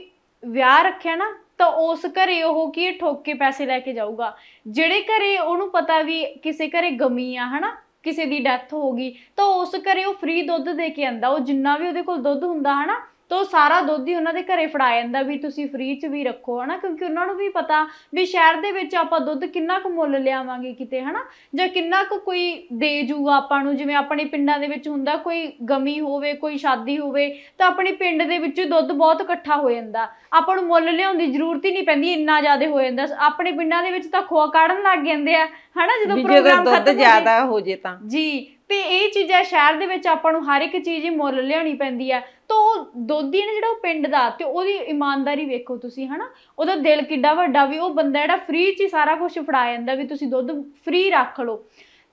ਵਿਆਹ ਰੱਖਿਆ ਨਾ ਤਾਂ ਉਸ ਘਰੇ ਉਹ ਕੀ ਠੋਕ ਕੇ ਪੈਸੇ ਲੈ ਕੇ ਜਾਊਗਾ ਜਿਹੜੇ ਘਰੇ ਉਹਨੂੰ ਪਤਾ ਵੀ ਕਿਸੇ ਘਰੇ ਗਮੀ ਆ ਹਨਾ ਕਿਸੇ ਦੀ ਡੈਥ ਹੋ ਗਈ ਤਾਂ ਉਸ ਘਰੇ ਉਹ ਫ੍ਰੀ ਦੁੱਧ ਦੇ ਕੇ ਆਂਦਾ ਉਹ ਜਿੰਨਾ ਵੀ ਉਹਦੇ ਕੋਲ ਦੁੱਧ ਹੁੰਦਾ ਹਨਾ ਤੋ ਸਾਰਾ ਦੁੱਧ ਹੀ ਉਹਨਾਂ ਦੇ ਘਰੇ ਫੜਾ ਜਾਂਦਾ ਵੀ ਤੁਸੀਂ ਫ੍ਰੀ 'ਚ ਵੀ ਰੱਖੋ ਹਨਾ ਕਿਉਂਕਿ ਉਹਨਾਂ ਨੂੰ ਵੀ ਪਤਾ ਵੀ ਸ਼ਹਿਰ ਦੇ ਵਿੱਚ ਆਪਾਂ ਦੁੱਧ ਕਿੰਨਾ ਕੁ ਮੁੱਲ ਲਿਆਵਾਂਗੇ ਕਿਤੇ ਹਨਾ ਜਾਂ ਕਿੰਨਾ ਕੁ ਕੋਈ ਦੇ ਜੂਗਾ ਆਪਾਂ ਨੂੰ ਜਿਵੇਂ ਆਪਣੇ ਪਿੰਡਾਂ ਦੇ ਵਿੱਚ ਹੁੰਦਾ ਕੋਈ ਗਮੀ ਹੋਵੇ ਕੋਈ ਸ਼ਾਦੀ ਹੋਵੇ ਤਾਂ ਆਪਣੇ ਪਿੰਡ ਦੇ ਵਿੱਚ ਦੁੱਧ ਬਹੁਤ ਇਕੱਠਾ ਹੋ ਜਾਂਦਾ ਆਪਾਂ ਨੂੰ ਮੁੱਲ ਲਿਆਉਣ ਦੀ ਜ਼ਰੂਰਤ ਹੀ ਨਹੀਂ ਪੈਂਦੀ ਇੰਨਾ ਜ਼ਿਆਦਾ ਹੋ ਜਾਂਦਾ ਆਪਣੇ ਪਿੰਡਾਂ ਦੇ ਵਿੱਚ ਤਾਂ ਖੋਆ ਕਾੜਨ ਲੱਗ ਜਾਂਦੇ ਆ ਹਨਾ ਜਦੋਂ ਪ੍ਰੋਗਰਾਮ ਖਤਮ ਹੋ ਜਾਂਦਾ ਹੋ ਜੇ ਤਾਂ ਜੀ ਤੇ ਇਹ ਚੀਜ਼ਾਂ ਸ਼ਹਿਰ ਦੇ ਵਿੱਚ ਆਪਾਂ ਨੂੰ ਹਰ ਇੱਕ ਚੀਜ਼ ਹੀ ਮੁੱਲ ਲੈਣੀ ਪੈਂਦੀ ਆ ਤਾਂ ਉਹ ਦੋਦੀ ਨੇ ਜਿਹੜਾ ਉਹ ਪਿੰਡ ਦਾ ਤੇ ਉਹਦੀ ਇਮਾਨਦਾਰੀ ਵੇਖੋ ਤੁਸੀਂ ਹਨਾ ਉਹਦਾ ਦਿਲ ਕਿੱਡਾ ਵੱਡਾ ਵੀ ਉਹ ਬੰਦਾ ਜਿਹੜਾ ਫ੍ਰੀ 'ਚ ਹੀ ਸਾਰਾ ਕੁਝ ਫੜਾ ਜਾਂਦਾ ਵੀ ਤੁਸੀਂ ਦੁੱਧ ਫ੍ਰੀ ਰੱਖ ਲਓ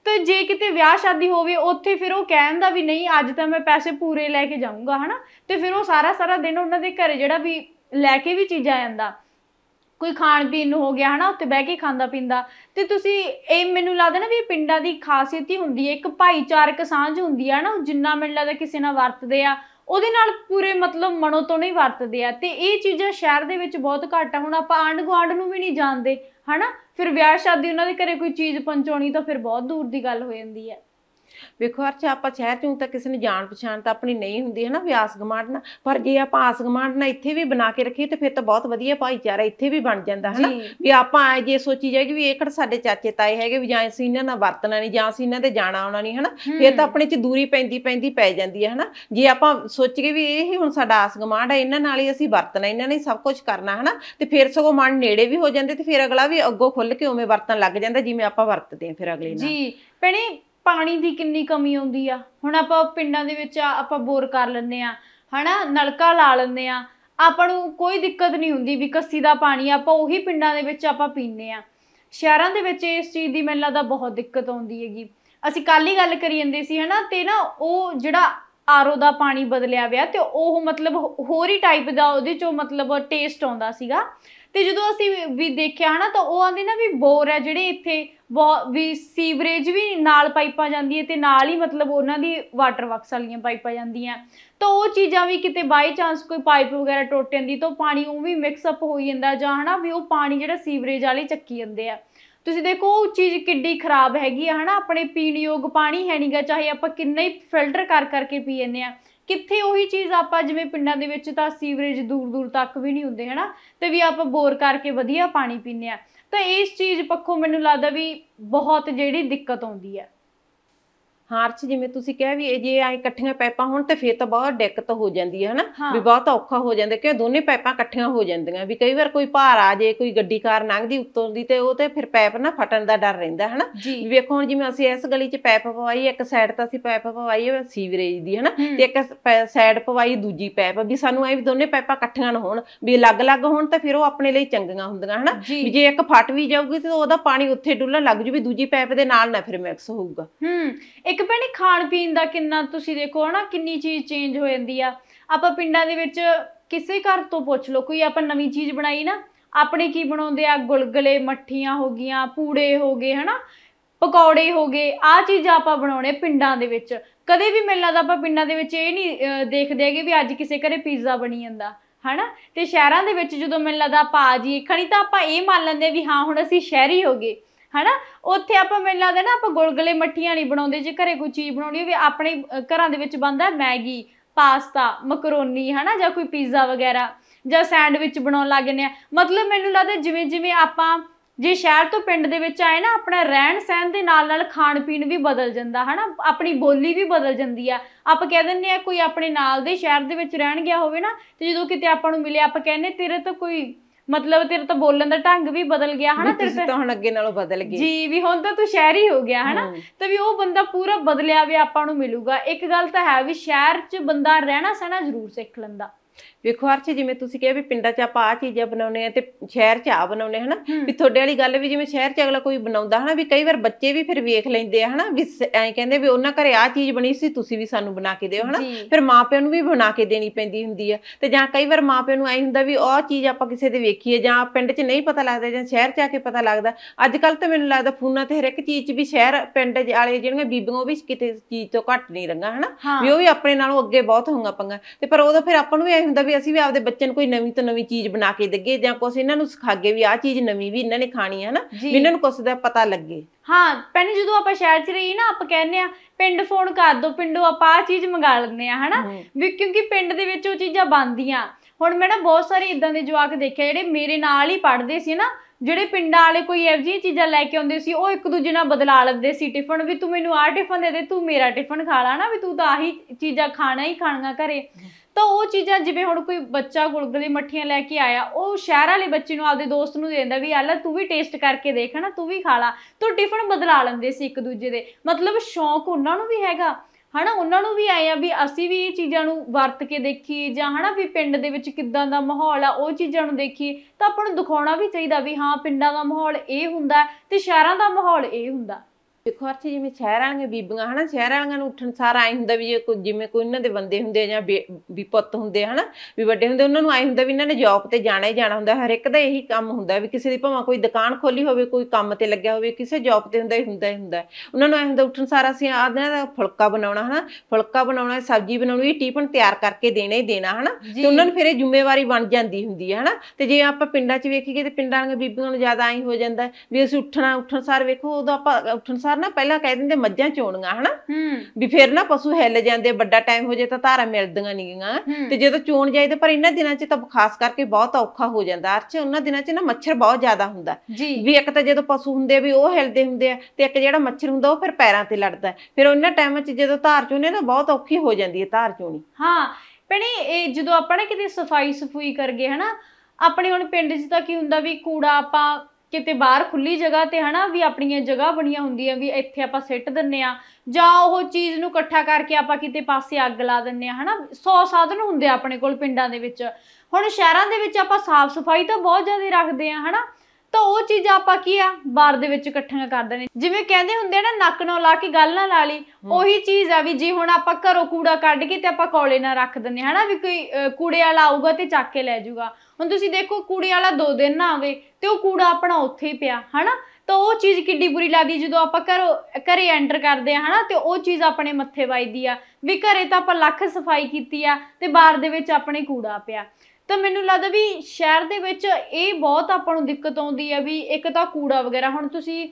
ਤੇ ਜੇ ਕਿਤੇ ਵਿਆਹ ਸ਼ਾਦੀ ਹੋਵੇ ਉੱਥੇ ਫਿਰ ਉਹ ਦਾ ਵੀ ਨਹੀਂ ਅੱਜ ਤਾਂ ਮੈਂ ਪੈਸੇ ਪੂਰੇ ਲੈ ਕੇ ਜਾਊਂਗਾ ਹਨਾ ਤੇ ਫਿਰ ਉਹ ਸਾਰਾ ਸਾਰਾ ਦਿਨ ਉਹਨਾਂ ਦੇ ਘਰੇ ਜਿਹੜਾ ਵੀ ਲੈ ਕੇ ਵੀ ਚੀਜ਼ਾਂ ਜਾਂਦਾ ਕੋਈ ਖਾਣ ਪੀਣ ਨੂੰ ਹੋ ਗਿਆ ਹਨਾ ਉੱਤੇ ਬਹਿ ਕੇ ਖਾਂਦਾ ਪੀਂਦਾ ਤੇ ਤੁਸੀਂ ਇਹ ਮੈਨੂੰ ਲੱਗਦਾ ਨਾ ਵੀ ਪਿੰਡਾਂ ਦੀ ਖਾਸੀਅਤ ਹੀ ਹੁੰਦੀ ਹੈ ਇੱਕ ਭਾਈਚਾਰਕ ਸਾਂਝ ਹੁੰਦੀ ਹੈ ਨਾ ਜਿੰਨਾ ਮੈਨੂੰ ਲੱਗਦਾ ਕਿਸੇ ਨਾਲ ਵਰਤਦੇ ਆ ਉਹਦੇ ਨਾਲ ਪੂਰੇ ਮਤਲਬ ਮਨੋਂ ਤੋਂ ਨਹੀਂ ਵਰਤਦੇ ਆ ਤੇ ਇਹ ਚੀਜ਼ਾਂ ਸ਼ਹਿਰ ਦੇ ਵਿੱਚ ਬਹੁਤ ਘੱਟ ਆ ਹੁਣ ਆਪਾਂ ਆਂਢ ਗੁਆਂਢ ਨੂੰ ਵੀ ਨਹੀਂ ਜਾਣਦੇ ਹਨਾ ਫਿਰ ਵਿਆਹ ਸ਼ਾਦੀ ਉਹਨਾਂ ਦੇ ਘਰੇ ਕੋਈ ਚੀਜ਼ ਪਹੁੰਚਾਉਣੀ ਤਾਂ ਫਿਰ ਬਹੁਤ ਦੂਰ ਦੀ ਗੱਲ ਹੋ ਜਾਂਦੀ ਹੈ ਵੇਖੋ ਅਰਚਾ ਆਪਾਂ ਸ਼ਹਿਰ ਚੋਂ ਤਾਂ ਕਿਸੇ ਨੂੰ ਜਾਣ ਪਛਾਣ ਤਾਂ ਆਪਣੀ ਨਹੀਂ ਹੁੰਦੀ ਹੈ ਨਾ ਵਿਆਸ ਗਮਾਂਡ ਨਾ ਪਰ ਜੇ ਆਪਾਂ ਆਸ ਗਮਾਂਡ ਨਾ ਇੱਥੇ ਵੀ ਬਣਾ ਕੇ ਰੱਖੀਏ ਤੇ ਫਿਰ ਤਾਂ ਬਹੁਤ ਵਧੀਆ ਭਾਈਚਾਰਾ ਇੱਥੇ ਵੀ ਬਣ ਜਾਂਦਾ ਹੈ ਨਾ ਵੀ ਆਪਾਂ ਐ ਜੇ ਸੋਚੀ ਜਾਏ ਕਿ ਵੀ ਇਹ ਕਿਹੜਾ ਸਾਡੇ ਚਾਚੇ ਤਾਏ ਹੈਗੇ ਵੀ ਜਾਂ ਅਸੀਂ ਇਹਨਾਂ ਨਾਲ ਵਰਤਣਾ ਨਹੀਂ ਜਾਂ ਅਸੀਂ ਇਹਨਾਂ ਤੇ ਜਾਣਾ ਆਉਣਾ ਨਹੀਂ ਹੈ ਨਾ ਫਿਰ ਤਾਂ ਆਪਣੇ 'ਚ ਦੂਰੀ ਪੈਂਦੀ ਪੈਂਦੀ ਪੈ ਜਾਂਦੀ ਹੈ ਹੈ ਨਾ ਜੇ ਆਪਾਂ ਸੋਚ ਕੇ ਵੀ ਇਹ ਹੀ ਹੁਣ ਸਾਡਾ ਆਸ ਗਮਾਂਡ ਹੈ ਇਹਨਾਂ ਨਾਲ ਹੀ ਅਸੀਂ ਵਰਤਣਾ ਇਹਨਾਂ ਨੇ ਸਭ ਕੁਝ ਕਰਨਾ ਹੈ ਨਾ ਤੇ ਫਿਰ ਸਗੋਂ ਮਨ ਨੇੜੇ ਵੀ ਹੋ ਜਾਂਦੇ ਤੇ ਫਿਰ ਅਗਲਾ ਵੀ ਅੱਗੋਂ ਖੁੱਲ ਕੇ ਉਵੇਂ ਵਰਤਣ ਲੱਗ ਜਾਂਦਾ ਜਿਵੇਂ ਆਪਾਂ ਵਰਤਦੇ ਆ ਫਿਰ ਅਗਲੇ ਨਾਲ ਜੀ ਭੈਣੇ ਪਾਣੀ ਦੀ ਕਿੰਨੀ ਕਮੀ ਆਉਂਦੀ ਆ ਹੁਣ ਆਪਾਂ ਪਿੰਡਾਂ ਦੇ ਵਿੱਚ ਆਪਾਂ ਬੋਰ ਕਰ ਲੈਂਦੇ ਆ ਹਨਾ ਨਲਕਾ ਲਾ ਲੈਂਦੇ ਆ ਆਪਾਂ ਨੂੰ ਕੋਈ ਦਿੱਕਤ ਨਹੀਂ ਹੁੰਦੀ ਵੀ ਕੱਸੀ ਦਾ ਪਾਣੀ ਆਪਾਂ ਉਹੀ ਪਿੰਡਾਂ ਦੇ ਵਿੱਚ ਆਪਾਂ ਪੀਂਦੇ ਆ ਸ਼ਹਿਰਾਂ ਦੇ ਵਿੱਚ ਇਸ ਚੀਜ਼ ਦੀ ਮੈਨੂੰ ਲੱਗਦਾ ਬਹੁਤ ਦਿੱਕਤ ਆਉਂਦੀ ਹੈਗੀ ਅਸੀਂ ਕੱਲ ਹੀ ਗੱਲ ਕਰੀ ਜਾਂਦੇ ਸੀ ਹਨਾ ਤੇ ਨਾ ਉਹ ਜਿਹੜਾ ਆਰੋ ਦਾ ਪਾਣੀ ਬਦਲਿਆ ਵਿਆ ਤੇ ਉਹ ਮਤਲਬ ਹੋਰ ਹੀ ਟਾਈਪ ਦਾ ਉਹਦੇ ਚੋਂ ਮਤਲਬ ਟੇਸਟ ਆਉਂਦਾ ਸੀਗਾ ਤੇ ਜਦੋਂ ਅਸੀਂ ਵੀ ਦੇਖਿਆ ਹਨਾ ਤਾਂ ਉਹ ਆਂਦੇ ਨਾ ਵੀ ਬੋਰ ਹੈ ਜਿਹੜੇ ਇੱਥੇ ਵੀ ਸੀਵਰੇਜ ਵੀ ਨਾਲ ਪਾਈਪਾਂ ਜਾਂਦੀ ਹੈ ਤੇ ਨਾਲ ਹੀ ਮਤਲਬ ਉਹਨਾਂ ਦੀ ਵਾਟਰ ਵਰਕਸ ਵਾਲੀਆਂ ਪਾਈਪਾਂ ਜਾਂਦੀਆਂ ਤਾਂ ਉਹ ਚੀਜ਼ਾਂ ਵੀ ਕਿਤੇ ਬਾਈ ਚਾਂਸ ਕੋਈ ਪਾਈਪ ਵਗੈਰਾ ਟੁੱਟ ਜਾਂਦੀ ਤਾਂ ਪਾਣੀ ਉਹ ਵੀ ਮਿਕਸ ਅਪ ਹੋ ਜਾਂਦਾ ਜਾਂ ਹਨਾ ਵੀ ਉਹ ਪਾਣੀ ਜਿਹੜਾ ਸੀਵਰੇਜ ਵਾਲੇ ਚੱਕੀ ਜਾਂਦੇ ਆ ਤੁਸੀਂ ਦੇਖੋ ਉਹ ਚੀਜ਼ ਕਿੱਡੀ ਖਰਾਬ ਹੈਗੀ ਆ ਹਨਾ ਆਪਣੇ ਪੀਣ ਯੋਗ ਪਾਣੀ ਹੈ ਨਹੀਂਗਾ ਚਾਹੇ ਆਪਾਂ ਕਿੰਨਾ ਹੀ ਫਿਲਟਰ ਕਰ ਕਰਕੇ ਪੀ ਜੰਨੇ ਆ ਕਿੱਥੇ ਉਹੀ ਚੀਜ਼ ਆਪਾਂ ਜਿਵੇਂ ਪਿੰਡਾਂ ਦੇ ਵਿੱਚ ਤਾਂ ਸੀਵਰੇਜ ਦੂਰ ਦੂਰ ਤੱਕ ਵੀ ਨਹੀਂ ਹੁੰਦੇ ਹਨਾ ਤੇ ਵੀ ਆਪਾਂ ਬੋਰ ਕਰਕੇ ਵਧੀਆ ਪਾਣੀ ਪੀਂਦੇ ਆ ਤਾਂ ਇਸ ਚੀਜ਼ ਪੱਖੋਂ ਮੈਨੂੰ ਲੱਗਦਾ ਵੀ ਬਹੁਤ ਜਿਹੜੀ ਦਿੱਕਤ ਆਉਂਦੀ ਹੈ ਹਾਰ ਚ ਜਿਵੇਂ ਤੁਸੀਂ ਕਿਹਾ ਵੀ ਇਹ ਜੇ ਐ ਇਕੱਠੀਆਂ ਪਾਈਪਾਂ ਹੋਣ ਤੇ ਫੇਰ ਤਾਂ ਬਹੁਤ ਦਿੱਕਤ ਹੋ ਜਾਂਦੀ ਹੈ ਹਨਾ ਵੀ ਬਹੁਤ ਔਖਾ ਹੋ ਜਾਂਦਾ ਕਿ ਦੋਨੇ ਪਾਈਪਾਂ ਇਕੱਠੀਆਂ ਹੋ ਜਾਂਦੀਆਂ ਵੀ ਕਈ ਵਾਰ ਕੋਈ ਭਾਰ ਆ ਜੇ ਕੋਈ ਗੱਡੀ ਕਾਰ ਲੰਘਦੀ ਉੱਤੋਂ ਦੀ ਤੇ ਉਹ ਤੇ ਫਿਰ ਪਾਈਪ ਨਾ ਫਟਣ ਦਾ ਡਰ ਰਹਿੰਦਾ ਹਨਾ ਵੀ ਵੇਖੋ ਹੁਣ ਜਿਵੇਂ ਅਸੀਂ ਇਸ ਗਲੀ 'ਚ ਪਾਈਪ ਪਵਾਈ ਇੱਕ ਸਾਈਡ ਤਾਂ ਅਸੀਂ ਪਾਈਪ ਪਵਾਈ ਹੈ ਸੀਵਰੇਜ ਦੀ ਹਨਾ ਤੇ ਇੱਕ ਸਾਈਡ ਪਵਾਈ ਦੂਜੀ ਪਾਈਪ ਵੀ ਸਾਨੂੰ ਐ ਵੀ ਦੋਨੇ ਪਾਈਪਾਂ ਇਕੱਠੀਆਂ ਨਾ ਹੋਣ ਵੀ ਅਲੱਗ-ਅਲੱਗ ਹੋਣ ਤਾਂ ਫਿਰ ਉਹ ਆਪਣੇ ਲਈ ਚੰਗੀਆਂ ਹੁੰਦੀਆਂ ਹਨਾ ਵੀ ਜੇ ਇੱਕ ਫਟ ਵੀ ਜਾਊਗੀ ਤੇ ਉਹਦਾ ਪਾਣੀ ਉੱਥੇ ਡੁੱਲਣ ਲੱਗ ਜੂ ਵੀ ਦੂਜੀ ਪਾਈਪ ਦੇ ਨਾਲ ਨਾ ਫਿਰ ਮਿਕਸ ਹੋਊਗਾ ਹੂੰ ਇੱਕ ਭੈਣੇ ਖਾਣ ਪੀਣ ਦਾ ਕਿੰਨਾ ਤੁਸੀਂ ਦੇਖੋ ਹਨਾ ਕਿੰਨੀ ਚੀਜ਼ ਚੇਂਜ ਹੋ ਜਾਂਦੀ ਆ ਆਪਾਂ ਪਿੰਡਾਂ ਦੇ ਵਿੱਚ ਕਿਸੇ ਘਰ ਤੋਂ ਪੁੱਛ ਲਓ ਕੋਈ ਆਪਾਂ ਨਵੀਂ ਚੀਜ਼ ਬਣਾਈ ਨਾ ਆਪਣੇ ਕੀ ਬਣਾਉਂਦੇ ਆ ਗੁਲਗਲੇ ਮੱਠੀਆਂ ਹੋ ਗਈਆਂ ਪੂੜੇ ਹੋ ਗਏ ਹਨਾ ਪਕੌੜੇ ਹੋ ਗਏ ਆ ਚੀਜ਼ਾਂ ਆਪਾਂ ਬਣਾਉਣੇ ਪਿੰਡਾਂ ਦੇ ਵਿੱਚ ਕਦੇ ਵੀ ਮੈਨੂੰ ਲੱਗਦਾ ਆਪਾਂ ਪਿੰਡਾਂ ਦੇ ਵਿੱਚ ਇਹ ਨਹੀਂ ਦੇਖਦੇ ਹੈਗੇ ਵੀ ਅੱਜ ਕਿਸੇ ਘਰੇ ਪੀਜ਼ਾ ਬਣੀ ਜਾਂਦਾ ਹਨਾ ਤੇ ਸ਼ਹਿਰਾਂ ਦੇ ਵਿੱਚ ਜਦੋਂ ਮੈਨੂੰ ਲੱਗਦਾ ਆਪਾਂ ਆ ਜੀ ਖਣੀ ਤਾਂ ਆਪਾਂ ਇਹ ਮੰਨ ਲੈਂਦੇ ਵੀ ਹਾਂ ਹੁਣ ਅਸੀਂ ਸ਼ਹਿਰੀ ਹੋ ਗਏ ਹਨਾ ਉੱਥੇ ਆਪਾਂ ਮੈਨੂੰ ਲੱਗਦਾ ਨਾ ਆਪਾਂ ਗੁਲਗਲੇ ਮੱਠੀਆਂ ਨਹੀਂ ਬਣਾਉਂਦੇ ਜੇ ਘਰੇ ਕੋਈ ਚੀਜ਼ ਬਣਾਉਣੀ ਹੋਵੇ ਆਪਣੇ ਘਰਾਂ ਦੇ ਵਿੱਚ ਬਣਦਾ ਮੈਗੀ ਪਾਸਤਾ ਮਕਰੋਨੀ ਹਨਾ ਜਾਂ ਕੋਈ ਪੀਜ਼ਾ ਵਗੈਰਾ ਜਾਂ ਸੈਂਡਵਿਚ ਬਣਾਉਣ ਲੱਗ ਜੰਨੇ ਆ ਮਤਲਬ ਮੈਨੂੰ ਲੱਗਦਾ ਜਿਵੇਂ ਜਿਵੇਂ ਆਪਾਂ ਜੇ ਸ਼ਹਿਰ ਤੋਂ ਪਿੰਡ ਦੇ ਵਿੱਚ ਆਏ ਨਾ ਆਪਣਾ ਰਹਿਣ ਸਹਿਣ ਦੇ ਨਾਲ ਨਾਲ ਖਾਣ ਪੀਣ ਵੀ ਬਦਲ ਜਾਂਦਾ ਹਨਾ ਆਪਣੀ ਬੋਲੀ ਵੀ ਬਦਲ ਜਾਂਦੀ ਆ ਆਪਾਂ ਕਹਿ ਦਿੰਨੇ ਆ ਕੋਈ ਆਪਣੇ ਨਾਲ ਦੇ ਸ਼ਹਿਰ ਦੇ ਵਿੱਚ ਰਹਿਣ ਗਿਆ ਹੋਵੇ ਨਾ ਤੇ ਜਦੋਂ ਕਿਤੇ ਆਪਾਂ ਨੂੰ ਮਿਲੇ ਆਪਾਂ ਕਹਿੰਨੇ ਤੇਰੇ ਤਾਂ ਕੋਈ ਮਤਲਬ ਤੇਰਾ ਤਾਂ ਬੋਲਣ ਦਾ ਢੰਗ ਵੀ ਬਦਲ ਗਿਆ ਹਨਾ ਤੇਰੇ ਤਾਂ ਹੁਣ ਅੱਗੇ ਨਾਲੋਂ ਬਦਲ ਗਈ ਜੀ ਵੀ ਹੁਣ ਤਾਂ ਤੂੰ ਸ਼ਹਿਰੀ ਹੋ ਗਿਆ ਹਨਾ ਤੇ ਵੀ ਉਹ ਬੰਦਾ ਪੂਰਾ ਬਦਲਿਆ ਵੀ ਆਪਾਂ ਨੂੰ ਮਿਲੂਗਾ ਇੱਕ ਗੱਲ ਤਾਂ ਹੈ ਵੀ ਸ਼ਹਿਰ 'ਚ ਬੰਦਾ ਰਹਿਣਾ ਸਹਿਣਾ ਜ਼ਰੂਰ ਸਿੱਖ ਲੈਂਦਾ ਵੇਖੋ ਹਰ ਚੀਜ਼ ਜਿਵੇਂ ਤੁਸੀਂ ਕਿਹਾ ਵੀ ਪਿੰਡਾਂ 'ਚ ਆਪਾਂ ਆ ਚੀਜ਼ਾਂ ਬਣਾਉਨੇ ਆ ਤੇ ਸ਼ਹਿਰ 'ਚ ਆ ਬਣਾਉਨੇ ਹਨਾ ਵੀ ਤੁਹਾਡੇ ਵਾਲੀ ਗੱਲ ਵੀ ਜਿਵੇਂ ਸ਼ਹਿਰ 'ਚ ਅਗਲਾ ਕੋਈ ਬਣਾਉਂਦਾ ਹਨਾ ਵੀ ਕਈ ਵਾਰ ਬੱਚੇ ਵੀ ਫਿਰ ਵੇਖ ਲੈਂਦੇ ਆ ਹਨਾ ਵੀ ਐਂ ਕਹਿੰਦੇ ਵੀ ਉਹਨਾਂ ਘਰੇ ਆ ਚੀਜ਼ ਬਣੀ ਸੀ ਤੁਸੀਂ ਵੀ ਸਾਨੂੰ ਬਣਾ ਕੇ ਦਿਓ ਹਨਾ ਫਿਰ ਮਾਪਿਆਂ ਨੂੰ ਵੀ ਬਣਾ ਕੇ ਦੇਣੀ ਪੈਂਦੀ ਹੁੰਦੀ ਆ ਤੇ ਜਾਂ ਕਈ ਵਾਰ ਮਾਪਿਆਂ ਨੂੰ ਐ ਹੁੰਦਾ ਵੀ ਉਹ ਚੀਜ਼ ਆਪਾਂ ਕਿਸੇ ਦੇ ਵੇਖੀ ਆ ਜਾਂ ਪਿੰਡ 'ਚ ਨਹੀਂ ਪਤਾ ਲੱਗਦਾ ਜਾਂ ਸ਼ਹਿਰ 'ਚ ਆ ਕੇ ਪਤਾ ਲੱਗਦਾ ਅੱਜ ਕੱਲ ਤਾਂ ਮੈਨੂੰ ਲੱਗਦਾ ਫੋਨਾਂ ਤੇ ਹਰ ਇੱਕ ਚੀਜ਼ 'ਚ ਵੀ ਸ਼ਹਿਰ ਪਿੰਡ ਵਾਲੇ ਜਿਹੜੀਆਂ ਬੀਬੀਆਂ ਉਹ ਵੀ ਕਿਤੇ ਚੀਜ਼ ਤੋਂ ਘੱਟ ਨਹੀਂ ਰੰਗਾ ਹਨਾ ਵੀ ਉਹ ਵੀ ਆਪਣੇ ਨਾਲੋਂ ਅੱਗੇ ਬਹੁਤ ਹੋਊਗਾ ਪੰਗਾ ਤੇ ਪਰ ਉਹਦਾ ਫਿਰ ਆਪਾਂ ਨੂੰ ਵੀ ਐ ਹੁੰਦਾ ਵੀ ਵੀ ਅਸੀਂ ਵੀ ਆਪਦੇ ਬੱਚੇ ਨੂੰ ਕੋਈ ਨਵੀਂ ਤੋਂ ਨਵੀਂ ਚੀਜ਼ ਬਣਾ ਕੇ ਦੇਗੇ ਜਾਂ ਕੁਝ ਇਹਨਾਂ ਨੂੰ ਸਿਖਾਗੇ ਵੀ ਆਹ ਚੀਜ਼ ਨਵੀਂ ਵੀ ਇਹਨਾਂ ਨੇ ਖਾਣੀ ਹੈ ਨਾ ਵੀ ਇਹਨਾਂ ਨੂੰ ਕੁਝ ਦਾ ਪਤਾ ਲੱਗੇ ਹਾਂ ਪੈਣ ਜਦੋਂ ਆਪਾਂ ਸ਼ਹਿਰ 'ਚ ਰਹੀ ਨਾ ਆਪਾਂ ਕਹਿੰਦੇ ਆ ਪਿੰਡ ਫੋਨ ਕਰ ਦੋ ਪਿੰਡੋਂ ਆਪਾਂ ਆ ਚੀਜ਼ ਮੰਗਾ ਲੈਂਦੇ ਆ ਹਨਾ ਵੀ ਕਿਉਂਕਿ ਪਿੰਡ ਦੇ ਵਿੱਚ ਉਹ ਚੀਜ਼ਾਂ ਬਣਦੀਆਂ ਹੁਣ ਮੈਂ ਨਾ ਬਹੁਤ ਸਾਰੇ ਇਦਾਂ ਦੇ ਜਵਾਕ ਦੇਖਿਆ ਜਿਹੜੇ ਮੇਰੇ ਨਾਲ ਹੀ ਪੜ੍ਹਦੇ ਸੀ ਨਾ ਜਿਹੜੇ ਪਿੰਡਾਂ ਵਾਲੇ ਕੋਈ ਇਹੋ ਜੀ ਚੀਜ਼ਾਂ ਲੈ ਕੇ ਆਉਂਦੇ ਸੀ ਉਹ ਇੱਕ ਦੂਜੇ ਨਾਲ ਬਦਲਾ ਲੈਂਦੇ ਸੀ ਟਿਫਨ ਵੀ ਤੂੰ ਮੈਨੂੰ ਆਹ ਟਿਫਨ ਦੇ ਦੇ ਤੂੰ ਮੇਰਾ ਟਿਫਨ ਖਾ ਲੈਣਾ ਵੀ ਤੂੰ ਤਾਂ ਆਹੀ ਚੀਜ਼ਾਂ ਖਾਣਾ ਹੀ ਖਾਣਗਾ ਘਰੇ ਤਾਂ ਉਹ ਚੀਜ਼ਾਂ ਜਿਵੇਂ ਹੁਣ ਕੋਈ ਬੱਚਾ ਗੁਲਗੁਲੇ ਮੱਠੀਆਂ ਲੈ ਕੇ ਆਇਆ ਉਹ ਸ਼ਹਿਰ ਵਾਲੇ ਬੱਚੇ ਨੂੰ ਆਪਦੇ ਦੋਸਤ ਨੂੰ ਦੇ ਦਿੰਦਾ ਵੀ ਆ ਲੈ ਤੂੰ ਵੀ ਟੇਸਟ ਕਰਕੇ ਦੇਖ ਹਨਾ ਤੂੰ ਵੀ ਖਾ ਲਾ ਤੋ ਟਿਫਨ ਬਦਲਾ ਲੈਂਦੇ ਸੀ ਇੱਕ ਦੂਜੇ ਦੇ ਮਤਲਬ ਸ਼ੌਂਕ ਉਹਨਾਂ ਨੂੰ ਵੀ ਹੈਗਾ ਹਨਾ ਉਹਨਾਂ ਨੂੰ ਵੀ ਆਏ ਆ ਵੀ ਅਸੀਂ ਵੀ ਇਹ ਚੀਜ਼ਾਂ ਨੂੰ ਵਰਤ ਕੇ ਦੇਖੀਏ ਜਾਂ ਹਨਾ ਵੀ ਪਿੰਡ ਦੇ ਵਿੱਚ ਕਿੱਦਾਂ ਦਾ ਮਾਹੌਲ ਆ ਉਹ ਚੀਜ਼ਾਂ ਨੂੰ ਦੇਖੀਏ ਤਾਂ ਆਪਾਂ ਨੂੰ ਦਿਖਾਉਣਾ ਵੀ ਚਾਹੀਦਾ ਵੀ ਹਾਂ ਪਿੰਡਾਂ ਦਾ ਮਾਹੌਲ ਇਹ ਹੁੰਦਾ ਤੇ ਸ਼ਹਿਰਾਂ ਦਾ ਮਾਹੌਲ ਇਹ ਹੁੰਦਾ ਦੇਖੋ ਅਰਥ ਜਿਵੇਂ ਸ਼ਹਿਰ ਵਾਲੀਆਂ ਬੀਬੀਆਂ ਹਨਾ ਸ਼ਹਿਰ ਵਾਲਿਆਂ ਨੂੰ ਉੱਠਣ ਸਾਰ ਆਏ ਹੁੰਦਾ ਵੀ ਕੋਈ ਜਿਵੇਂ ਕੋਈ ਇਹਨਾਂ ਦੇ ਬੰਦੇ ਹੁੰਦੇ ਜਾਂ ਵੀ ਪੁੱਤ ਹੁੰਦੇ ਹਨਾ ਵੀ ਵੱਡੇ ਹੁੰਦੇ ਉਹਨਾਂ ਨੂੰ ਆਏ ਹੁੰਦਾ ਵੀ ਇਹਨਾਂ ਨੇ ਜੌਬ ਤੇ ਜਾਣਾ ਹੀ ਜਾਣਾ ਹੁੰਦਾ ਹਰ ਇੱਕ ਦਾ ਇਹੀ ਕੰਮ ਹੁੰਦਾ ਵੀ ਕਿਸੇ ਦੀ ਭਾਵੇਂ ਕੋਈ ਦੁਕਾਨ ਖੋਲੀ ਹੋਵੇ ਕੋਈ ਕੰਮ ਤੇ ਲੱਗਿਆ ਹੋਵੇ ਕਿਸੇ ਜੌਬ ਤੇ ਹੁੰਦਾ ਹੀ ਹੁੰਦਾ ਹੀ ਹੁੰਦਾ ਉਹਨਾਂ ਨੂੰ ਆਏ ਹੁੰਦਾ ਉੱਠਣ ਸਾਰ ਅਸੀਂ ਆਦਿਆਂ ਦਾ ਫੁਲਕਾ ਬਣਾਉਣਾ ਹਨਾ ਫੁਲਕਾ ਬਣਾਉਣਾ ਸਬਜ਼ੀ ਬਣਾਉਣੀ ਇਹ ਟੀਪਨ ਤਿਆਰ ਕਰਕੇ ਦੇਣਾ ਹੀ ਦੇਣਾ ਹਨਾ ਤੇ ਉਹਨਾਂ ਨੂੰ ਫਿਰ ਇਹ ਜ਼ਿੰਮੇਵਾਰੀ ਬਣ ਜਾਂਦੀ ਹੁੰਦੀ ਹੈ ਹਨਾ ਤੇ ਜੇ ਆਪਾਂ ਪਿੰਡਾਂ 'ਚ ਵੇਖੀਏ ਤੇ ਪਿੰਡਾਂ ਵਾਲੀਆਂ ਬੀਬੀਆਂ ਨੂੰ ਜ਼ਿਆਦਾ ਆਈ ਹੋ ਜਾਂਦਾ ਵੀ ਅਸੀਂ ਉੱਠਣਾ ਉੱਠਣ ਸਾਰ ਵੇਖੋ ਉਦੋਂ ਆਪਾਂ ਉੱਠਣ ਸਾਰ ਅਨੁਸਾਰ ਨਾ ਪਹਿਲਾਂ ਕਹਿ ਦਿੰਦੇ ਮੱਝਾਂ ਚੋਣੀਆਂ ਹਨਾ ਵੀ ਫਿਰ ਨਾ ਪਸ਼ੂ ਹਿੱਲ ਜਾਂਦੇ ਵੱਡਾ ਟਾਈਮ ਹੋ ਜੇ ਤਾਂ ਧਾਰਾ ਮਿਲਦੀਆਂ ਨਹੀਂਆਂ ਤੇ ਜਦੋਂ ਚੋਣ ਜਾਈਦੇ ਪਰ ਇਹਨਾਂ ਦਿਨਾਂ 'ਚ ਤਾਂ ਖਾਸ ਕਰਕੇ ਬਹੁਤ ਔਖਾ ਹੋ ਜਾਂਦਾ ਅਰਚ ਉਹਨਾਂ ਦਿਨਾਂ 'ਚ ਨਾ ਮੱਛਰ ਬਹੁਤ ਜ਼ਿਆਦਾ ਹੁੰਦਾ ਵੀ ਇੱਕ ਤਾਂ ਜਦੋਂ ਪਸ਼ੂ ਹੁੰਦੇ ਵੀ ਉਹ ਹਿਲਦੇ ਹੁੰਦੇ ਆ ਤੇ ਇੱਕ ਜਿਹੜਾ ਮੱਛਰ ਹੁੰਦਾ ਉਹ ਫਿਰ ਪੈਰਾਂ ਤੇ ਲੜਦਾ ਫਿਰ ਉਹਨਾਂ ਟਾਈਮਾਂ 'ਚ ਜਦੋਂ ਧਾਰ ਚੋਣੇ ਤਾਂ ਬਹੁਤ ਔਖੀ ਹੋ ਜਾਂਦੀ ਹੈ ਧਾਰ ਚੋਣੀ ਹਾਂ ਭੈਣੇ ਇਹ ਜਦੋਂ ਆਪਾਂ ਨਾ ਕਿਤੇ ਸਫਾਈ ਸਫੂਈ ਕਰਗੇ ਹਨਾ ਆਪਣੇ ਹੁਣ ਪਿੰਡ 'ਚ ਤਾਂ ਕੀ ਹੁੰਦਾ ਵੀ ਕੂੜਾ ਆਪਾਂ ਕਿਤੇ ਬਾਹਰ ਖੁੱਲੀ ਜਗ੍ਹਾ ਤੇ ਹਨਾ ਵੀ ਆਪਣੀਆਂ ਜਗ੍ਹਾ ਬਣੀਆਂ ਹੁੰਦੀਆਂ ਵੀ ਇੱਥੇ ਆਪਾਂ ਸਿੱਟ ਦਿੰਨੇ ਆ ਜਾਂ ਉਹ ਚੀਜ਼ ਨੂੰ ਇਕੱਠਾ ਕਰਕੇ ਆਪਾਂ ਕਿਤੇ ਪਾਸੇ ਅੱਗ ਲਾ ਦਿੰਨੇ ਆ ਹਨਾ 100 ਸਾਧਨ ਹੁੰਦੇ ਆ ਆਪਣੇ ਕੋਲ ਪਿੰਡਾਂ ਦੇ ਵਿੱਚ ਹੁਣ ਸ਼ਹਿਰਾਂ ਦੇ ਵਿੱਚ ਆਪਾਂ ਸਾਫ਼ ਸਫਾਈ ਤਾਂ ਬਹੁਤ ਜ਼ਿਆਦਾ ਰੱਖਦੇ ਆ ਹਨਾ ਤਾਂ ਉਹ ਚੀਜ਼ ਆਪਾਂ ਕੀ ਆ ਬਾਰ ਦੇ ਵਿੱਚ ਇਕੱਠੀਆਂ ਕਰ ਦਿੰਦੇ ਜਿਵੇਂ ਕਹਿੰਦੇ ਹੁੰਦੇ ਨਾ ਨੱਕ ਨੋ ਲਾ ਕੇ ਗੱਲ ਨਾ ਲਾ ਲਈ ਉਹੀ ਚੀਜ਼ ਆ ਵੀ ਜੇ ਹੁਣ ਆਪਾਂ ਘਰੋਂ ਕੂੜਾ ਕੱਢ ਕੇ ਤੇ ਆਪਾਂ ਕੋਲੇ ਨਾਲ ਰੱਖ ਦਿੰਨੇ ਹਨਾ ਵੀ ਕੋਈ ਕੂੜੇ ਵਾਲਾ ਆਊਗਾ ਤੇ ਚੱਕ ਕੇ ਲੈ ਜਾਊਗਾ ਹੁਣ ਤੁਸੀਂ ਦੇਖੋ ਕੂੜੇ ਵਾਲਾ ਦੋ ਦਿਨ ਨਾ ਆਵੇ ਤੇ ਉਹ ਕੂੜਾ ਆਪਣਾ ਉੱਥੇ ਹੀ ਪਿਆ ਹਨਾ ਤਾਂ ਉਹ ਚੀਜ਼ ਕਿੱਡੀ ਬੁਰੀ ਲੱਗਦੀ ਜਦੋਂ ਆਪਾਂ ਘਰ ਘਰੇ ਐਂਟਰ ਕਰਦੇ ਆ ਹਨਾ ਤੇ ਉਹ ਚੀਜ਼ ਆਪਣੇ ਮੱਥੇ ਵੱਜਦੀ ਆ ਵੀ ਘਰੇ ਤਾਂ ਆਪਾਂ ਲੱਖ ਸਫਾਈ ਕੀਤੀ ਆ ਤੇ ਬਾਹਰ ਦੇ ਵਿੱਚ ਆਪਣੇ ਕੂੜਾ ਪਿਆ ਤਾਂ ਮੈਨੂੰ ਲੱਗਦਾ ਵੀ ਸ਼ਹਿਰ ਦੇ ਵਿੱਚ ਇਹ ਬਹੁਤ ਆਪਾਂ ਨੂੰ ਦਿੱਕਤ ਆਉਂਦੀ ਆ ਵੀ ਇੱਕ ਤਾਂ ਕੂੜਾ ਵਗੈਰਾ ਹੁਣ ਤੁਸੀਂ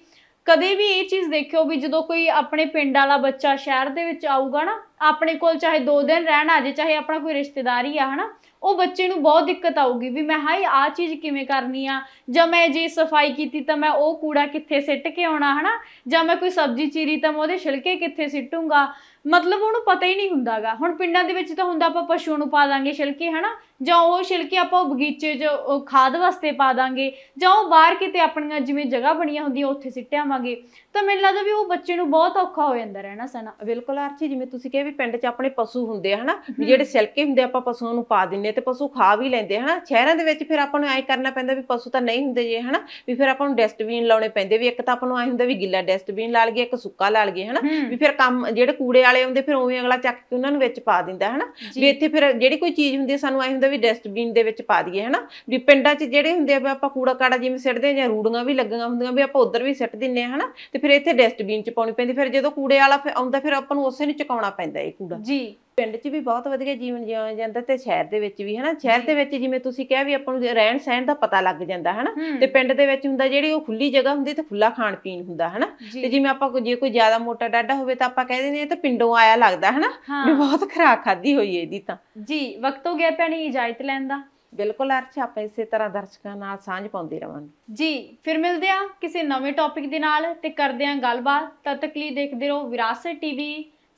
ਕਦੇ ਵੀ ਇਹ ਚੀਜ਼ ਦੇਖਿਓ ਵੀ ਜਦੋਂ ਕੋਈ ਆਪਣੇ ਪਿੰਡ ਵਾਲਾ ਬੱਚਾ ਸ਼ਹਿਰ ਦੇ ਵਿੱਚ ਆਊਗਾ ਨਾ ਆਪਣੇ ਕੋਲ ਚਾਹੇ 2 ਦਿਨ ਰਹਿਣ ਆ ਜੇ ਚਾਹੇ ਆਪਣਾ ਕੋਈ ਰਿਸ਼ਤੇਦਾਰ ਹੀ ਆ ਹਨਾ ਉਹ ਬੱਚੇ ਨੂੰ ਬਹੁਤ ਦਿੱਕਤ ਆਊਗੀ ਵੀ ਮੈਂ ਹਾਈ ਆ ਚੀਜ਼ ਕਿਵੇਂ ਕਰਨੀ ਆ ਜਾਂ ਮੈਂ ਜੇ ਸਫਾਈ ਕੀਤੀ ਤਾਂ ਮੈਂ ਉਹ ਕੂੜਾ ਕਿੱਥੇ ਸਿੱਟ ਕੇ ਆਉਣਾ ਹਨਾ ਜਾਂ ਮੈਂ ਕੋਈ ਸਬਜ਼ੀ ਚੀਰੀ ਤਾਂ ਮੈਂ ਉਹਦੇ ਛਿਲਕੇ ਕਿੱਥੇ ਸਿੱਟੂਗਾ ਮਤਲਬ ਉਹਨੂੰ ਪਤਾ ਹੀ ਨਹੀਂ ਹੁੰਦਾਗਾ ਹੁਣ ਪਿੰਡਾਂ ਦੇ ਵਿੱਚ ਤਾਂ ਹੁੰਦਾ ਆਪਾਂ ਪਸ਼ੂ ਨੂੰ ਪਾ ਦਾਂਗੇ ਛਿਲਕੇ ਹਨਾ ਜਾਂ ਉਹ ਛਿਲਕੇ ਆਪਾਂ ਉਹ ਬਗੀਚੇ 'ਚ ਖਾਦ ਵਾਸਤੇ ਪਾ ਦਾਂਗੇ ਜਾਂ ਉਹ ਬਾਹਰ ਕਿਤੇ ਆਪਣੀਆਂ ਜਿਵੇਂ ਜਗ੍ਹਾ ਬਣੀਆਂ ਹੁੰਦੀਆਂ ਉੱਥੇ ਸਿੱਟਿਆਵਾਂਗੇ ਤਾਂ ਮੈਨੂੰ ਲੱਗਦਾ ਵੀ ਉਹ ਬੱਚੇ ਨੂੰ ਬਹੁਤ ਔਖਾ ਹੋ ਜਾਂਦਾ ਰਹਿਣਾ ਸਨਾ ਬਿਲਕੁਲ ਆਰਚੀ ਜਿਵੇਂ ਤੁਸੀਂ ਕਿਹਾ ਵੀ ਪਿੰਡ 'ਚ ਆਪਣੇ ਪਸ਼ੂ ਹੁੰਦੇ ਹਨਾ ਜਿਹੜੇ ਛਿਲਕੇ ਹੁੰਦੇ ਆਪਾਂ ਪਸ਼ੂਆਂ ਨੂੰ ਪਾ ਦਿੰਨੇ ਤੇ ਪਸ਼ੂ ਖਾ ਵੀ ਲੈਂਦੇ ਹਨਾ ਸ਼ਹਿਰਾਂ ਦੇ ਵਿੱਚ ਫਿਰ ਆਪਾਂ ਨੂੰ ਐ ਕਰਨਾ ਪੈਂਦਾ ਵੀ ਪਸ਼ੂ ਤਾਂ ਨਹੀਂ ਹੁੰਦੇ ਜੇ ਹਨਾ ਵੀ ਫਿਰ ਆਪਾਂ ਨੂੰ ਡਸਟਬਿਨ ਲਾਉਣੇ ਪੈਂਦੇ ਵੀ ਇੱਕ ਤਾਂ ਆਪਾਂ ਨੂੰ ਐ ਹੁੰਦਾ ਵੀ ਗਿੱਲਾ ਡਸਟਬਿਨ ਲਾ ਲਈਏ ਇੱਕ ਸੁੱਕਾ ਲਾ ਲਈਏ ਹਨਾ ਵੀ ਫਿਰ ਕੰਮ ਜਿਹੜੇ ਕੂੜੇ ਵਾਲੇ ਆਉਂਦੇ ਫਿਰ ਉਵੇਂ ਅਗਲਾ ਚੱਕ ਕੇ ਉਹਨਾਂ ਨੂੰ ਵਿੱਚ ਪਾ ਦਿੰਦਾ ਹਨਾ ਵੀ ਇੱਥੇ ਫਿਰ ਜਿਹੜੀ ਕੋਈ ਚੀਜ਼ ਹੁੰਦੀ ਹੈ ਸਾਨੂੰ ਆਏ ਹੁੰਦਾ ਵੀ ਡਸਟਬਿਨ ਦੇ ਵਿੱਚ ਪਾ ਦਈਏ ਹਨਾ ਵੀ ਪਿੰਡਾਂ 'ਚ ਜਿਹੜੇ ਹੁੰਦੇ ਆ ਆਪਾਂ ਕੂੜਾ ਕਾੜਾ ਜਿਵੇਂ ਸਿੱਟਦੇ ਆ ਜਾਂ ਰੂੜੀਆਂ ਵੀ ਲੱਗੀਆਂ ਹੁੰਦੀਆਂ ਵੀ ਆਪਾਂ ਉਧਰ ਵੀ ਸਿੱਟ ਦਿੰਨੇ ਆ ਹਨਾ ਤੇ ਫਿਰ ਇੱਥੇ ਡਸਟਬਿਨ 'ਚ ਪਾਉਣੀ ਪੈਂਦੀ ਫਿਰ ਜਦੋਂ ਕੂੜੇ ਵਾਲਾ ਆਉਂਦਾ ਫਿਰ ਆਪਾਂ ਨੂੰ ਉਸੇ ਨੂੰ ਚਕਾਉਣਾ ਪੈਂਦਾ ਇਹ ਕੂੜਾ ਜੀ ਪਿੰਡ 'ਚ ਵੀ ਬਹੁਤ ਵਧੀਆ ਜੀਵਨ ਜਿਉਂ ਜਾਂਦਾ ਤੇ ਸ਼ਹਿਰ ਦੇ ਵਿੱਚ ਵੀ ਹਨਾ ਸ਼ਹਿਰ ਦੇ ਵਿੱਚ ਜਿਵੇਂ ਤੁਸੀਂ ਕਿਹਾ ਵੀ ਆਪਾਂ ਨੂੰ ਰਹਿਣ ਸਹਿਣ ਦਾ ਪਤਾ ਲੱਗ ਜਾਂਦਾ ਹਨਾ ਤੇ ਪਿੰਡ ਦੇ ਵਿੱਚ ਹੁੰਦਾ ਜਿਹੜੀ ਉਹ ਖੁੱਲੀ ਜਗ੍ਹਾ ਹੁੰਦੀ ਤੇ ਖੁੱਲਾ ਖਾਣ ਪੀਣ ਹੁੰਦਾ ਹਨਾ ਤੇ ਜਿਵੇਂ ਆਪਾਂ ਜੇ ਕੋਈ ਜ਼ਿਆਦਾ ਮੋਟਾ ਡਾਡਾ ਹੋਵੇ ਤਾਂ ਆਪਾਂ ਕਹਿ ਦਿੰਦੇ ਆ ਤਾਂ ਪਿੰਡੋਂ ਆਇਆ ਲੱਗਦਾ ਹਨਾ ਵੀ ਬਹੁਤ ਖਰਾਕ ਖਾਦੀ ਹੋਈ ਇਹਦੀ ਤਾਂ ਜੀ ਵਕਤ ਹੋ ਗਿਆ ਭੈਣੀ ਇਜਾਜ਼ਤ ਲੈਣ ਦਾ ਬਿਲਕੁਲ ਅਰਚ ਆਪਾਂ ਇਸੇ ਤਰ੍ਹਾਂ ਦਰਸ਼ਕਾਂ ਨਾਲ ਸਾਂਝ ਪਾਉਂਦੇ ਰਵਾਂਗੇ ਜੀ ਫਿਰ ਮਿਲਦੇ ਆ ਕਿਸੇ ਨਵੇਂ ਟੌਪਿਕ ਦੇ ਨਾਲ ਤੇ ਕਰਦੇ ਆ ਗੱਲਬਾਤ ਤਦ ਤੱਕ ਲਈ ਦੇਖਦੇ ਰਹੋ ਵਿਰਾਸਤ ਟੀਵੀ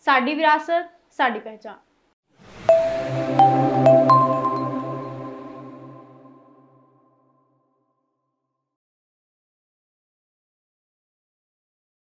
ਸਾਡੀ ਵਿਰਾਸਤ ਸਾਡੀ ਪਹਿਚਾਣ